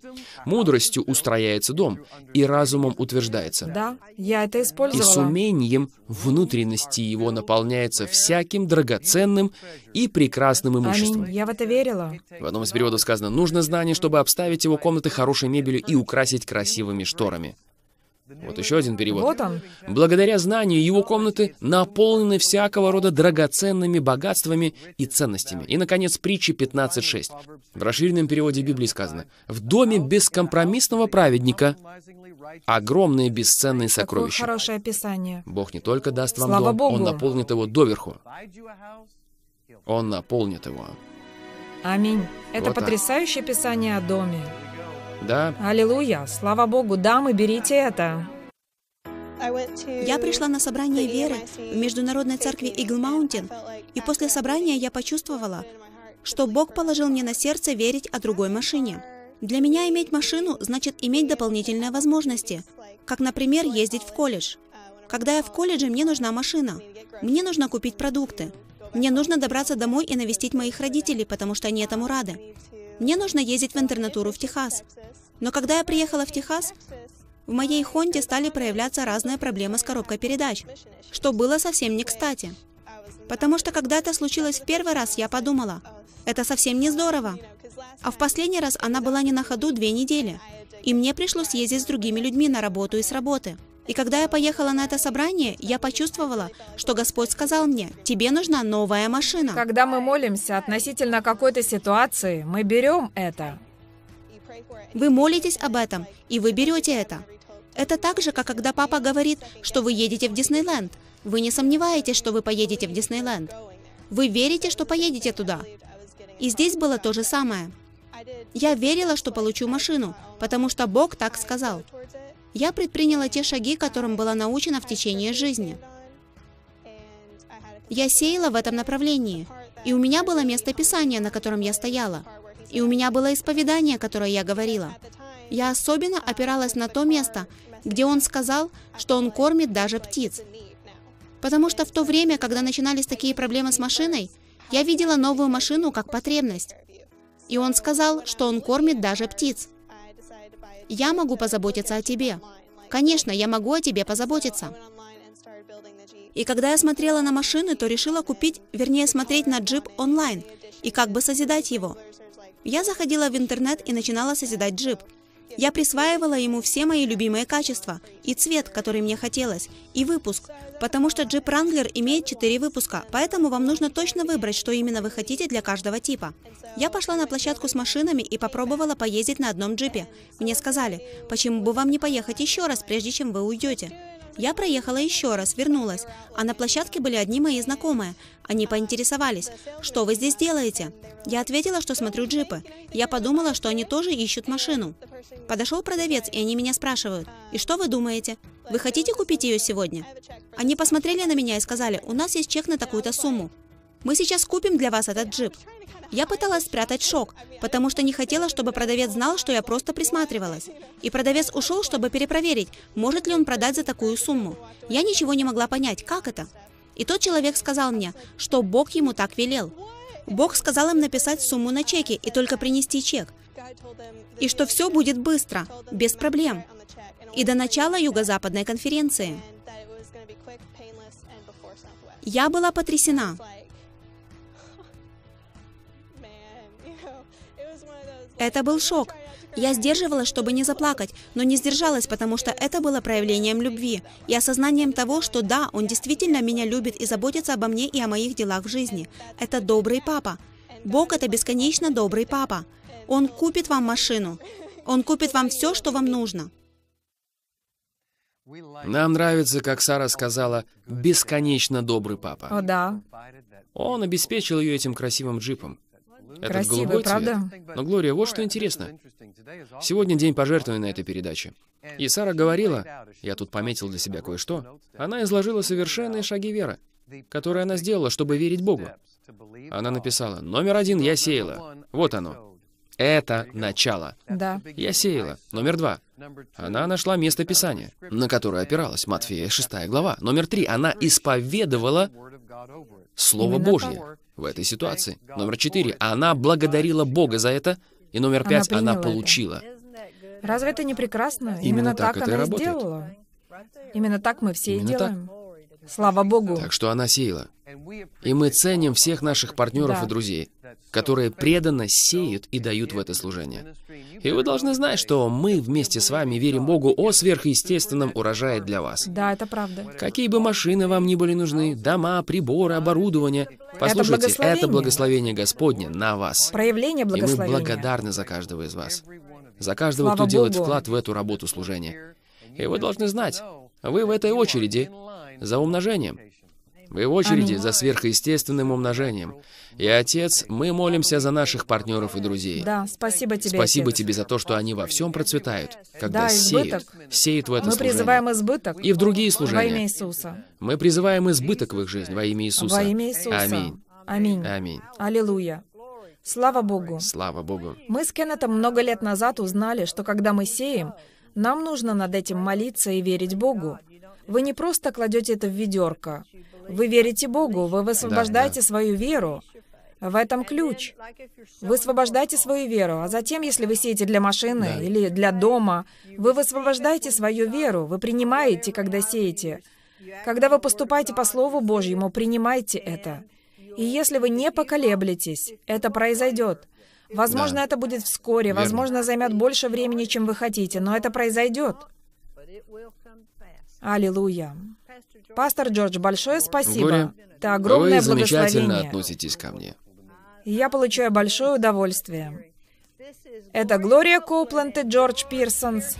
«Мудростью устрояется дом, и разумом утверждается». Да, я это использовала. «И с умением внутренности его наполняется всяким драгоценным и прекрасным имуществом». Аминь. Я в это верила. В одном из переводов сказано, «Нужно знание, чтобы обставить его комнаты хорошей мебелью и украсить красивыми штуками» шторами. Вот еще один перевод. Вот он. Благодаря знанию его комнаты наполнены всякого рода драгоценными богатствами и ценностями. И, наконец, притча 15.6. В расширенном переводе Библии сказано, «В доме бескомпромиссного праведника огромные бесценные сокровища». Какое хорошее описание. Бог не только даст вам Слава дом, Богу. Он наполнит его доверху. Он наполнит его. Аминь. Это вот потрясающее так. писание о доме. Да. Аллилуйя. Слава Богу. Да, мы берите это. Я пришла на собрание веры в Международной церкви Игл Маунтин, и после собрания я почувствовала, что Бог положил мне на сердце верить о другой машине. Для меня иметь машину значит иметь дополнительные возможности, как, например, ездить в колледж. Когда я в колледже, мне нужна машина. Мне нужно купить продукты. Мне нужно добраться домой и навестить моих родителей, потому что они этому рады. Мне нужно ездить в интернатуру в Техас. Но когда я приехала в Техас, в моей Хонде стали проявляться разные проблемы с коробкой передач, что было совсем не кстати. Потому что когда это случилось в первый раз, я подумала, это совсем не здорово. А в последний раз она была не на ходу две недели, и мне пришлось ездить с другими людьми на работу и с работы. И когда я поехала на это собрание, я почувствовала, что Господь сказал мне, тебе нужна новая машина. Когда мы молимся относительно какой-то ситуации, мы берем это. Вы молитесь об этом, и вы берете это. Это так же, как когда папа говорит, что вы едете в Диснейленд. Вы не сомневаетесь, что вы поедете в Диснейленд. Вы верите, что поедете туда. И здесь было то же самое. Я верила, что получу машину, потому что Бог так сказал я предприняла те шаги, которым была научена в течение жизни. Я сеяла в этом направлении, и у меня было место Писания, на котором я стояла, и у меня было исповедание, которое я говорила. Я особенно опиралась на то место, где он сказал, что он кормит даже птиц. Потому что в то время, когда начинались такие проблемы с машиной, я видела новую машину как потребность. И он сказал, что он кормит даже птиц. Я могу позаботиться о тебе. Конечно, я могу о тебе позаботиться. И когда я смотрела на машины, то решила купить, вернее, смотреть на джип онлайн и как бы созидать его. Я заходила в интернет и начинала созидать джип. Я присваивала ему все мои любимые качества, и цвет, который мне хотелось, и выпуск, потому что Jeep Wrangler имеет 4 выпуска, поэтому вам нужно точно выбрать, что именно вы хотите для каждого типа. Я пошла на площадку с машинами и попробовала поездить на одном джипе. Мне сказали, почему бы вам не поехать еще раз, прежде чем вы уйдете. Я проехала еще раз, вернулась, а на площадке были одни мои знакомые. Они поинтересовались, что вы здесь делаете? Я ответила, что смотрю джипы. Я подумала, что они тоже ищут машину. Подошел продавец, и они меня спрашивают, «И что вы думаете? Вы хотите купить ее сегодня?» Они посмотрели на меня и сказали, «У нас есть чек на такую-то сумму. Мы сейчас купим для вас этот джип». Я пыталась спрятать шок, потому что не хотела, чтобы продавец знал, что я просто присматривалась. И продавец ушел, чтобы перепроверить, может ли он продать за такую сумму. Я ничего не могла понять, как это. И тот человек сказал мне, что Бог ему так велел. Бог сказал им написать сумму на чеке и только принести чек. И что все будет быстро, без проблем. И до начала Юго-Западной конференции. Я была потрясена. Это был шок. Я сдерживалась, чтобы не заплакать, но не сдержалась, потому что это было проявлением любви и осознанием того, что да, он действительно меня любит и заботится обо мне и о моих делах в жизни. Это добрый папа. Бог – это бесконечно добрый папа. Он купит вам машину. Он купит вам все, что вам нужно. Нам нравится, как Сара сказала, бесконечно добрый папа. О, да. Он обеспечил ее этим красивым джипом. Этот Красивый, голубой правда? Но, Глория, вот что интересно. Сегодня день пожертвований на этой передаче. И Сара говорила, я тут пометил для себя кое-что, она изложила совершенные шаги веры, которые она сделала, чтобы верить Богу. Она написала, номер один я сеяла. Вот оно. Это начало. Да. Я сеяла. Номер два. Она нашла место Писания, на которое опиралась Матфея 6 глава. Номер три. Она исповедовала Слово Божье в этой ситуации. Номер четыре. Она благодарила Бога за это. И номер пять. Она получила. Это. Разве это не прекрасно? Именно, Именно так, так это и работает. сделала. Именно так мы все Именно и делаем. Так. Слава Богу. Так что она сеяла. И мы ценим всех наших партнеров да. и друзей, которые преданно сеют и дают в это служение. И вы должны знать, что мы вместе с вами верим Богу о сверхъестественном урожае для вас. Да, это правда. Какие бы машины вам ни были нужны, дома, приборы, оборудование, послушайте, это благословение, это благословение Господодне на вас. Проявление благословения. И мы благодарны за каждого из вас. За каждого, Слава кто Богу. делает вклад в эту работу служения. И вы должны знать, вы в этой очереди за умножением. Вы в очереди за сверхъестественным умножением. И, Отец, мы молимся за наших партнеров и друзей. Да, спасибо тебе, Спасибо отец. тебе за то, что они во всем процветают, когда да, избыток. сеют, сеют в это Мы служение. призываем избыток. И в другие служения. Во имя Иисуса. Мы призываем избыток в их жизнь во имя Иисуса. Во имя Иисуса. Аминь. Аминь. Аминь. Аллилуйя. Слава Богу. Слава Богу. Мы с Кеннетом много лет назад узнали, что когда мы сеем, нам нужно над этим молиться и верить Богу. Вы не просто кладете это в ведерко. Вы верите Богу, вы высвобождаете да, да. свою веру. В этом ключ. Вы освобождаете свою веру, а затем, если вы сеете для машины да. или для дома, вы высвобождаете свою веру, вы принимаете, когда сеете. Когда вы поступаете по Слову Божьему, принимайте это. И если вы не поколеблетесь, это произойдет. Возможно, да. это будет вскоре, Верно. возможно, займет больше времени, чем вы хотите, но это произойдет. Аллилуйя. Пастор Джордж, большое спасибо. Глория, это огромное вы замечательно относитесь ко мне. Я получаю большое удовольствие. Это Глория Коупленд и Джордж Пирсонс,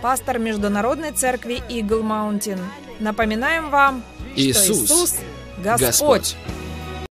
пастор Международной церкви Игл Маунтин. Напоминаем вам, Иисус, что Иисус Господь. Господь.